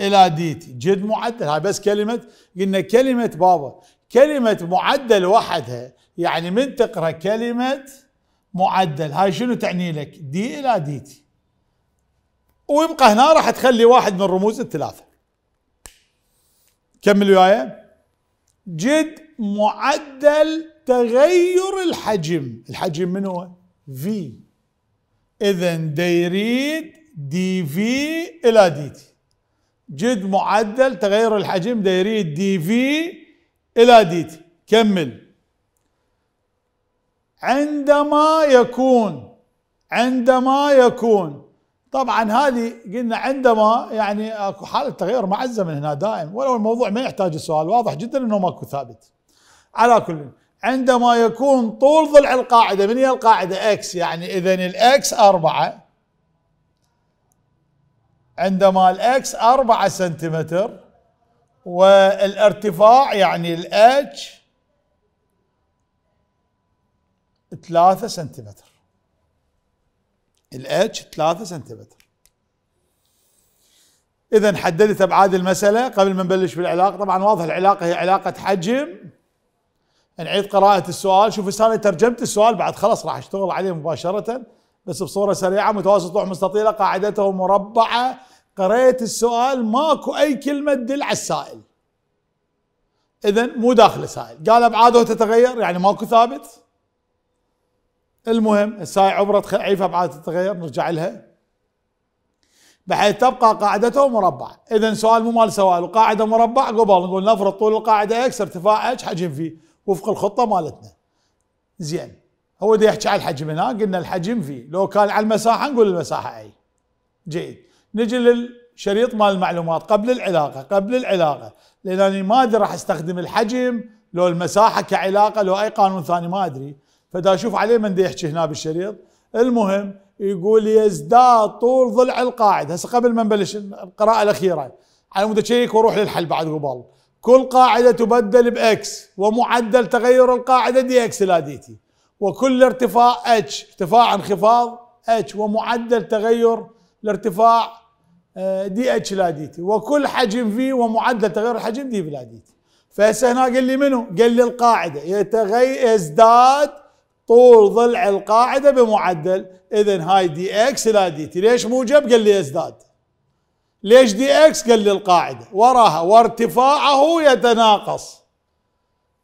الى ديتي جد معدل هاي بس كلمه قلنا كلمه بابا كلمه معدل وحدها يعني من تقرا كلمه معدل هاي شنو تعني لك دي الى ديتي ويبقى هنا راح تخلي واحد من رموز الثلاثه كمل وياي جد معدل تغير الحجم الحجم من هو V اذا يريد دي في الى دي تي جد معدل تغير الحجم يريد دي في الى دي تي كمل عندما يكون عندما يكون طبعا هذه قلنا عندما يعني اكو حاله تغير معزه من هنا دائم ولو الموضوع ما يحتاج السؤال واضح جدا انه ماكو ثابت على كل عندما يكون طول ضلع القاعدة من هي القاعدة اكس يعني اذا الاكس أربعة عندما الاكس أربعة سنتيمتر والارتفاع يعني الاتش ثلاثة سنتيمتر الاتش ثلاثة سنتيمتر اذا حددت ابعاد المساله قبل ما نبلش بالعلاقه طبعا واضح العلاقه هي علاقه حجم نعيد قراءة السؤال شوف هسه أنا ترجمت السؤال بعد خلاص راح أشتغل عليه مباشرة بس بصورة سريعة متوسط طوح مستطيلة قاعدته مربعة قريت السؤال ماكو أي كلمة تدل على السائل إذا مو داخل سائل قال أبعاده تتغير يعني ماكو ثابت المهم السائل عبرت عيفة أبعاد تتغير نرجع لها بحيث تبقى قاعدته مربعة إذا سؤال مو مال سؤال وقاعدة مربع قبل نقول نفرض طول القاعدة اكس ارتفاع اتش حجم فيه وفق الخطه مالتنا زين هو ده يحكي على الحجم هنا قلنا الحجم فيه لو كان على المساحه نقول المساحه اي جيد نجي للشريط مال المعلومات قبل العلاقه قبل العلاقه لانني ما ادري راح استخدم الحجم لو المساحه كعلاقه لو اي قانون ثاني ما ادري فدا اشوف عليه من يحكي هنا بالشريط المهم يقول يزداد طول ضلع القاعد هسه قبل ما نبلش القراءه الاخيره على مود اشيك واروح للحل بعد قبل كل قاعدة تبدل بإكس ومعدل تغير القاعدة دي إكس لا دي تي وكل ارتفاع اتش ارتفاع انخفاض اتش ومعدل تغير الارتفاع دي آه، اتش لا دي تي وكل حجم في ومعدل تغير الحجم دي لا دي تي فهسه هنا قال لي منو؟ قال لي القاعده يتغير يزداد طول ضلع القاعده بمعدل اذا هاي دي اكس لا دي تي ليش موجب؟ قال لي يزداد ليش دي اكس قال لي القاعده وراها وارتفاعه يتناقص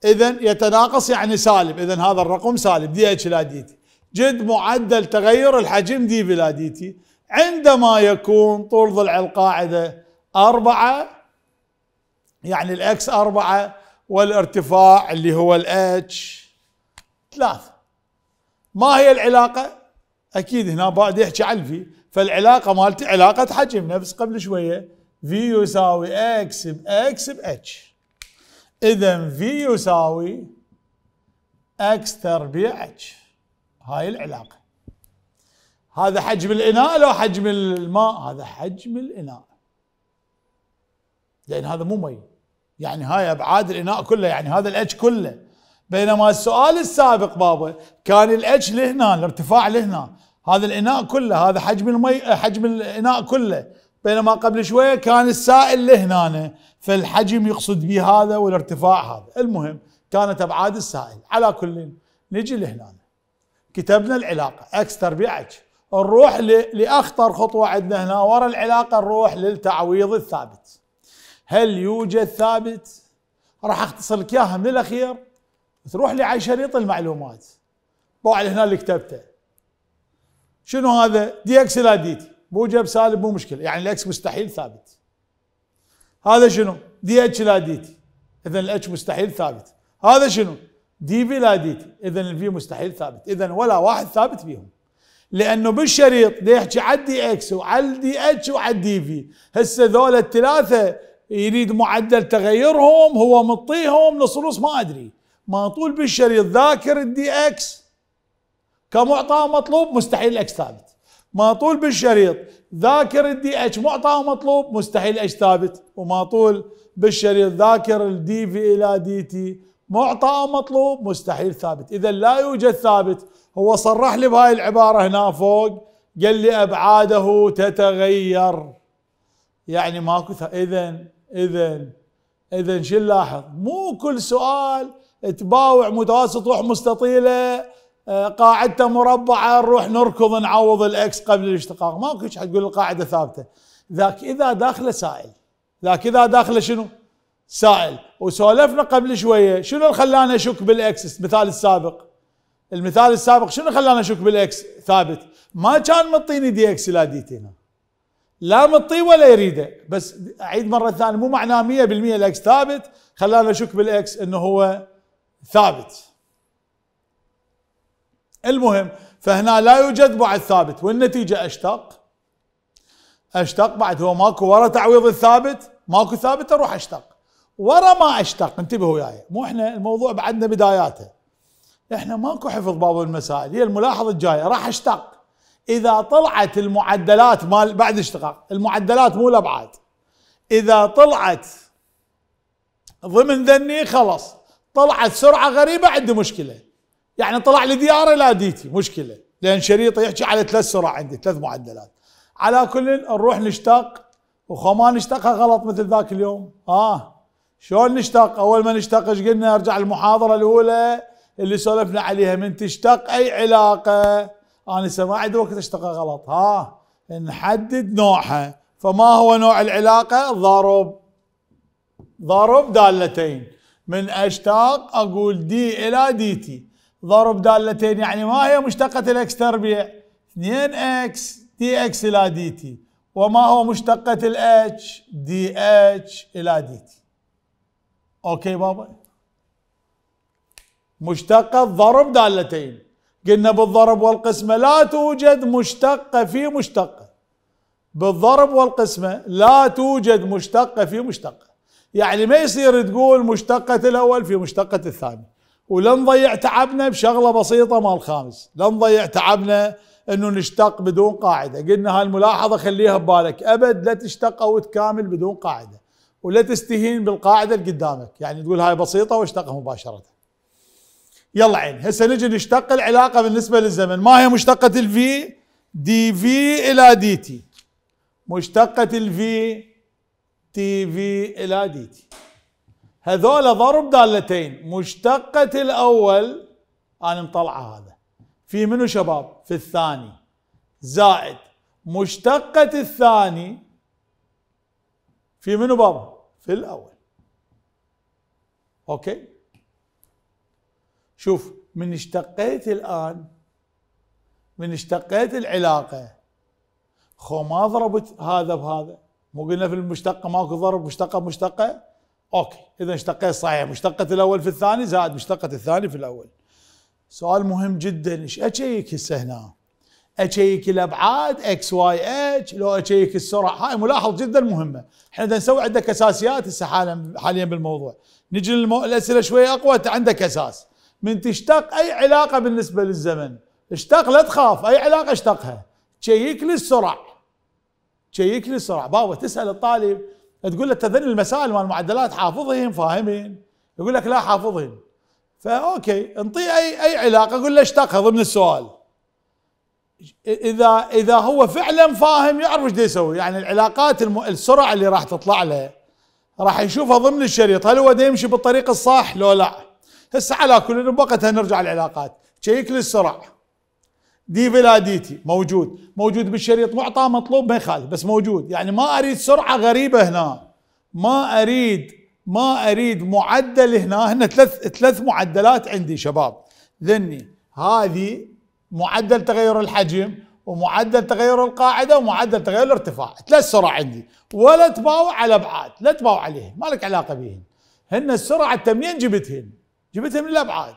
اذا يتناقص يعني سالب اذا هذا الرقم سالب دي اتش لا دي تي جد معدل تغير الحجم دي في لا دي تي عندما يكون طول ضلع القاعده أربعة يعني الإكس أربعة والارتفاع اللي هو الاتش ثلاثة ما هي العلاقة؟ أكيد هنا بعد يحكي في فالعلاقه مالتي علاقه حجم نفس قبل شويه في يساوي اكس باكس باتش اذا في يساوي اكس تربيع اتش هاي العلاقه هذا حجم الاناء لو حجم الماء هذا حجم الاناء لان هذا مو مي يعني هاي ابعاد الاناء كله يعني هذا الاتش كله بينما السؤال السابق بابا كان الاتش لهنا الارتفاع لهنا هذا الاناء كله هذا حجم المي حجم الاناء كله بينما قبل شويه كان السائل لهنا فالحجم يقصد به هذا والارتفاع هذا المهم كانت ابعاد السائل على كل نجي لهنا كتبنا العلاقه اكس تربيع اتش نروح لاخطر خطوه عندنا هنا ورا العلاقه نروح للتعويض الثابت هل يوجد ثابت راح اختصر لك اياها من الاخير تروح لي على شريط المعلومات بوع هنا اللي كتبته شنو هذا دي اكس الى دي تي موجب سالب مو مشكله يعني الاكس مستحيل ثابت هذا شنو دي اتش الى دي تي اذا الاتش مستحيل ثابت هذا شنو دي في الى دي تي اذا الفي مستحيل ثابت اذا ولا واحد ثابت فيهم لانه بالشريط يحكي على دي اكس وعلى الدي اتش وعلى الدي في هسه ذولا الثلاثه يريد معدل تغيرهم هو مطيهم نص نص ما ادري ما طول بالشريط ذاكر الدي اكس كمعطى ومطلوب مستحيل الاكس ثابت ما طول بالشريط ذاكر الدي اتش معطى ومطلوب مستحيل الاكس ثابت وما طول بالشريط ذاكر الدي في الى دي تي معطى ومطلوب مستحيل ثابت اذا لا يوجد ثابت هو صرح لي بهاي العباره هنا فوق قال لي ابعاده تتغير يعني ماكو اذا اذا اذا شو نلاحظ مو كل سؤال تباوع متوسط روح مستطيله آه، قاعدته مربعه نروح نركض نعوض الاكس قبل الاشتقاق ماكو شيء حتقول القاعده ثابته ذاك اذا داخله سائل ذاك اذا داخله شنو؟ سائل وسولفنا قبل شويه شنو اللي خلانا اشك بالاكس المثال السابق المثال السابق شنو خلانا اشك بالاكس ثابت ما كان مطيني دي اكس لا دي تي لا مطي ولا يريده بس اعيد مره ثانيه مو معناه 100% الاكس ثابت خلانا اشك بالاكس انه هو ثابت المهم فهنا لا يوجد بعد ثابت والنتيجة اشتق اشتق بعد هو ماكو ورا تعويض الثابت ماكو ثابت اروح اشتق ورا ما اشتق انتبهوا وياي مو احنا الموضوع بعدنا بداياته احنا ماكو حفظ باب المسائل هي الملاحظة الجاية راح اشتق اذا طلعت المعدلات مال بعد اشتقاق المعدلات مو الابعاد اذا طلعت ضمن ذني خلص طلعت سرعة غريبة عندي مشكلة يعني طلع لي ديارة لا ديتي مشكله لان شريطه يحكي على ثلاث سرع عندي ثلاث معدلات على كل نروح نشتاق وخو ما نشتقها غلط مثل ذاك اليوم اه شلون نشتاق اول ما نشتاق ايش قلنا ارجع المحاضره الاولى اللي سولفنا عليها من تشتاق اي علاقه انا ما عندي وقت اشتقها غلط ها نحدد نوعها فما هو نوع العلاقه ضرب ضرب دالتين من اشتاق اقول دي الى دي تي ضرب دالتين يعني ما هي مشتقة الاكس تربيع 2 اكس دي اكس الى دي تي وما هو مشتقة الاتش دي اتش الى دي تي اوكي بابا مشتقة ضرب دالتين قلنا بالضرب والقسمة لا توجد مشتقة في مشتقة بالضرب والقسمة لا توجد مشتقة في مشتقة يعني ما يصير تقول مشتقة الأول في مشتقة الثاني ولا نضيع تعبنا بشغله بسيطه مال خامس لا نضيع تعبنا انه نشتق بدون قاعده قلنا هالملاحظه خليها ببالك ابد لا تشتق او تكامل بدون قاعده ولا تستهين بالقاعده اللي قدامك يعني تقول هاي بسيطه واشتقها مباشره يلا عين هسه نجي نشتق العلاقه بالنسبه للزمن ما هي مشتقه الفي دي في الى دي تي مشتقه الفي تي في الى دي تي هذول ضرب دالتين مشتقة الأول أنا مطلعة هذا في منو شباب في الثاني زائد مشتقة الثاني في منو بابا في الأول أوكي شوف من اشتقيت الآن من اشتقيت العلاقة خو ما ضربت هذا بهذا مو قلنا في المشتقة ماكو ضرب مشتقة مشتقة اوكي اذا اشتقيت صحيح مشتقة الاول في الثاني زائد مشتقة الثاني في الاول سؤال مهم جدا ايش اشيك هسه هنا اشيك الابعاد اكس واي اتش لو اشيك السرعه هاي ملاحظه جدا مهمه احنا نسوي عندك اساسيات هسه حاليا بالموضوع نجي للاسئله شويه اقوى انت عندك اساس من تشتق اي علاقه بالنسبه للزمن اشتق لا تخاف اي علاقه اشتقها تشيك لي السرعه تشيك لي السرعه بابا تسال الطالب تقول له تذني المسائل مال المعدلات حافظهم فاهمين يقول لك لا حافظهم فاوكي انطيه اي اي علاقه قول له اشتقها ضمن السؤال اذا اذا هو فعلا فاهم يعرف ايش يسوي يعني العلاقات الم... السرعه اللي راح تطلع له راح يشوفها ضمن الشريط هل هو يمشي بالطريق الصح لو لا هسه على كل بوقتها نرجع العلاقات تشيك للسرعه دي فيلاديتي موجود موجود بالشريط معطى مطلوب ما يخالف بس موجود يعني ما اريد سرعه غريبه هنا ما اريد ما اريد معدل هنا هنا ثلاث ثلاث معدلات عندي شباب ذني هذه معدل تغير الحجم ومعدل تغير القاعده ومعدل تغير الارتفاع ثلاث سرعه عندي ولا تباوع على الأبعاد لا تباوع عليه ما لك علاقه بهن هن السرعه التمين جبتهن جبتهن من الابعاد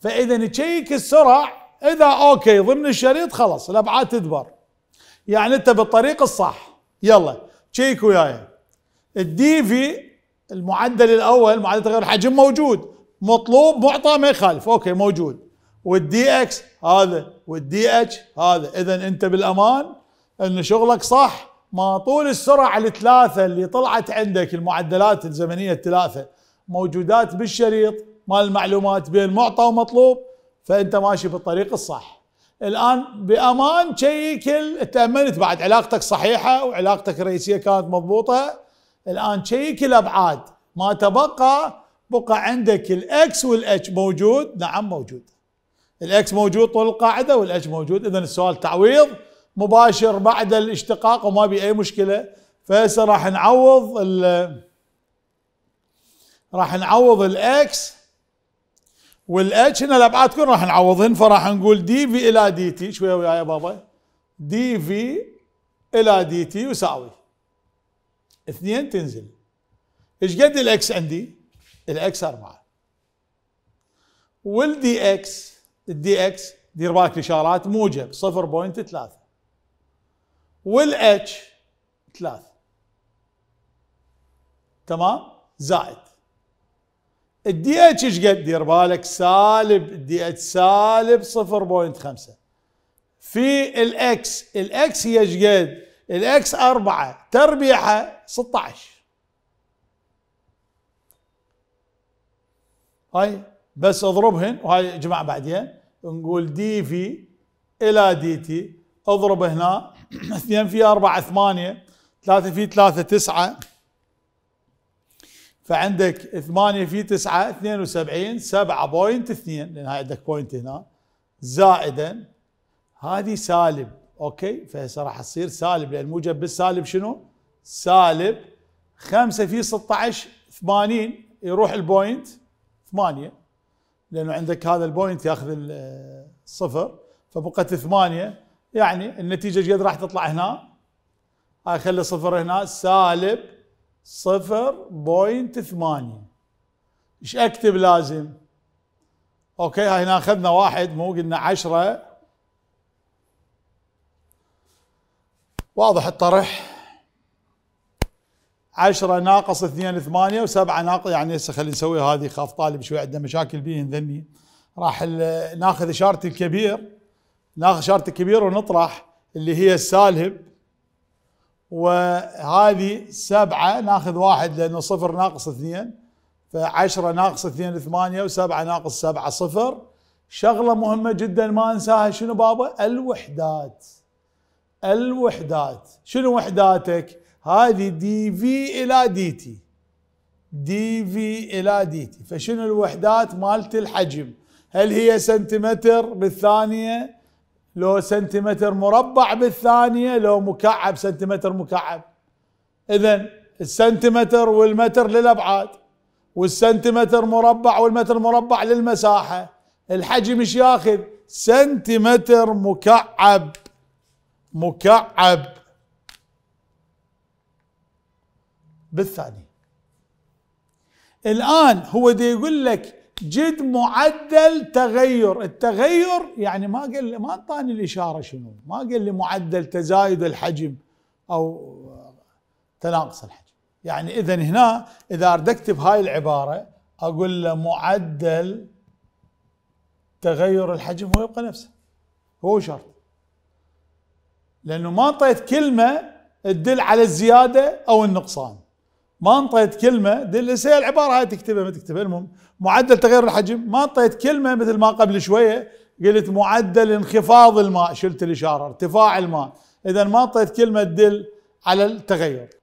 فاذا تشيك السرعه اذا اوكي ضمن الشريط خلاص الابعاد تدبر يعني انت بالطريق الصح يلا تشيك وياي الدي في المعدل الاول معدل تغير الحجم موجود مطلوب معطى ما يخالف اوكي موجود والدي اكس هذا والدي اتش هذا اذا انت بالامان ان شغلك صح ما طول السرعه الثلاثه اللي طلعت عندك المعدلات الزمنيه الثلاثه موجودات بالشريط مال المعلومات بين معطى ومطلوب فانت ماشي بالطريق الصح الان بامان شيك تاملت بعد علاقتك صحيحه وعلاقتك الرئيسيه كانت مضبوطه الان شيك الابعاد ما تبقى بقى عندك الاكس والاتش موجود نعم موجود الاكس موجود طول القاعده والاتش موجود اذا السؤال تعويض مباشر بعد الاشتقاق وما بي اي مشكله فهسه راح نعوض راح نعوض الاكس والاتش هنا الابعاد كلها راح نعوضهن فراح نقول دي في الى دي تي شويه وياي يا بابا دي في الى دي تي يساوي اثنين تنزل ايش قد الاكس عندي؟ الاكس اربعه والدي اكس الدي اكس دير بالك الاشارات موجب 0.3 والاتش 3 تمام زائد الدي اتش ايش قد دير بالك سالب الدي اتش سالب 0.5 في الاكس الاكس هي ايش قد الاكس 4 تربيعها 16 هاي بس اضربهن وهاي جماعة بعدين نقول دي في الى دي تي اضرب هنا 2 في 4 8 3 في 3 9 فعندك 8 في 9 72 7.2 بوينت لان هاي عندك بوينت هنا زائدا هذه سالب اوكي فهسه راح تصير سالب لان موجب بالسالب شنو؟ سالب 5 في 16 80 يروح البوينت 8 لانه عندك هذا البوينت ياخذ الصفر فبقت 8 يعني النتيجه قد راح تطلع هنا هاي خلي صفر هنا سالب صفر بوينت ثمانية ايش اكتب لازم اوكي هنا اخذنا واحد مو قلنا عشرة واضح الطرح عشرة ناقص اثنين ثمانية وسبعة ناقص يعني هسه خلينا نسوي هذه خاف طالب شوي عندنا مشاكل بيه ذني راح ناخذ اشارتي الكبير ناخذ اشارتي الكبير ونطرح اللي هي السالب وهذه سبعة ناخذ واحد لأنه صفر ناقص اثنين فعشرة ناقص اثنين ثمانية وسبعة ناقص سبعة صفر شغلة مهمة جدا ما انساها شنو بابا الوحدات الوحدات شنو وحداتك هذه دي في إلى دي تي دي في إلى دي تي فشنو الوحدات مالت الحجم هل هي سنتيمتر بالثانية لو سنتيمتر مربع بالثانية لو مكعب سنتيمتر مكعب اذا السنتيمتر والمتر للابعاد والسنتيمتر مربع والمتر مربع للمساحة الحجم ايش ياخذ سنتيمتر مكعب مكعب بالثانية الآن هو دي يقول لك جد معدل تغير التغير يعني ما قال ما اعطاني الاشاره شنو ما قال لي معدل تزايد الحجم او تناقص الحجم يعني اذا هنا اذا اريد اكتب هاي العباره اقول له معدل تغير الحجم هو يبقى نفسه هو شرط لانه ما انطيت كلمه تدل على الزياده او النقصان ما انطيت كلمه دل هي العباره هاي تكتبها ما تكتبها المهم معدل تغير الحجم ما اعطيت كلمه مثل ما قبل شويه قلت معدل انخفاض الماء شلت الاشاره ارتفاع الماء اذا ما اعطيت كلمه تدل على التغير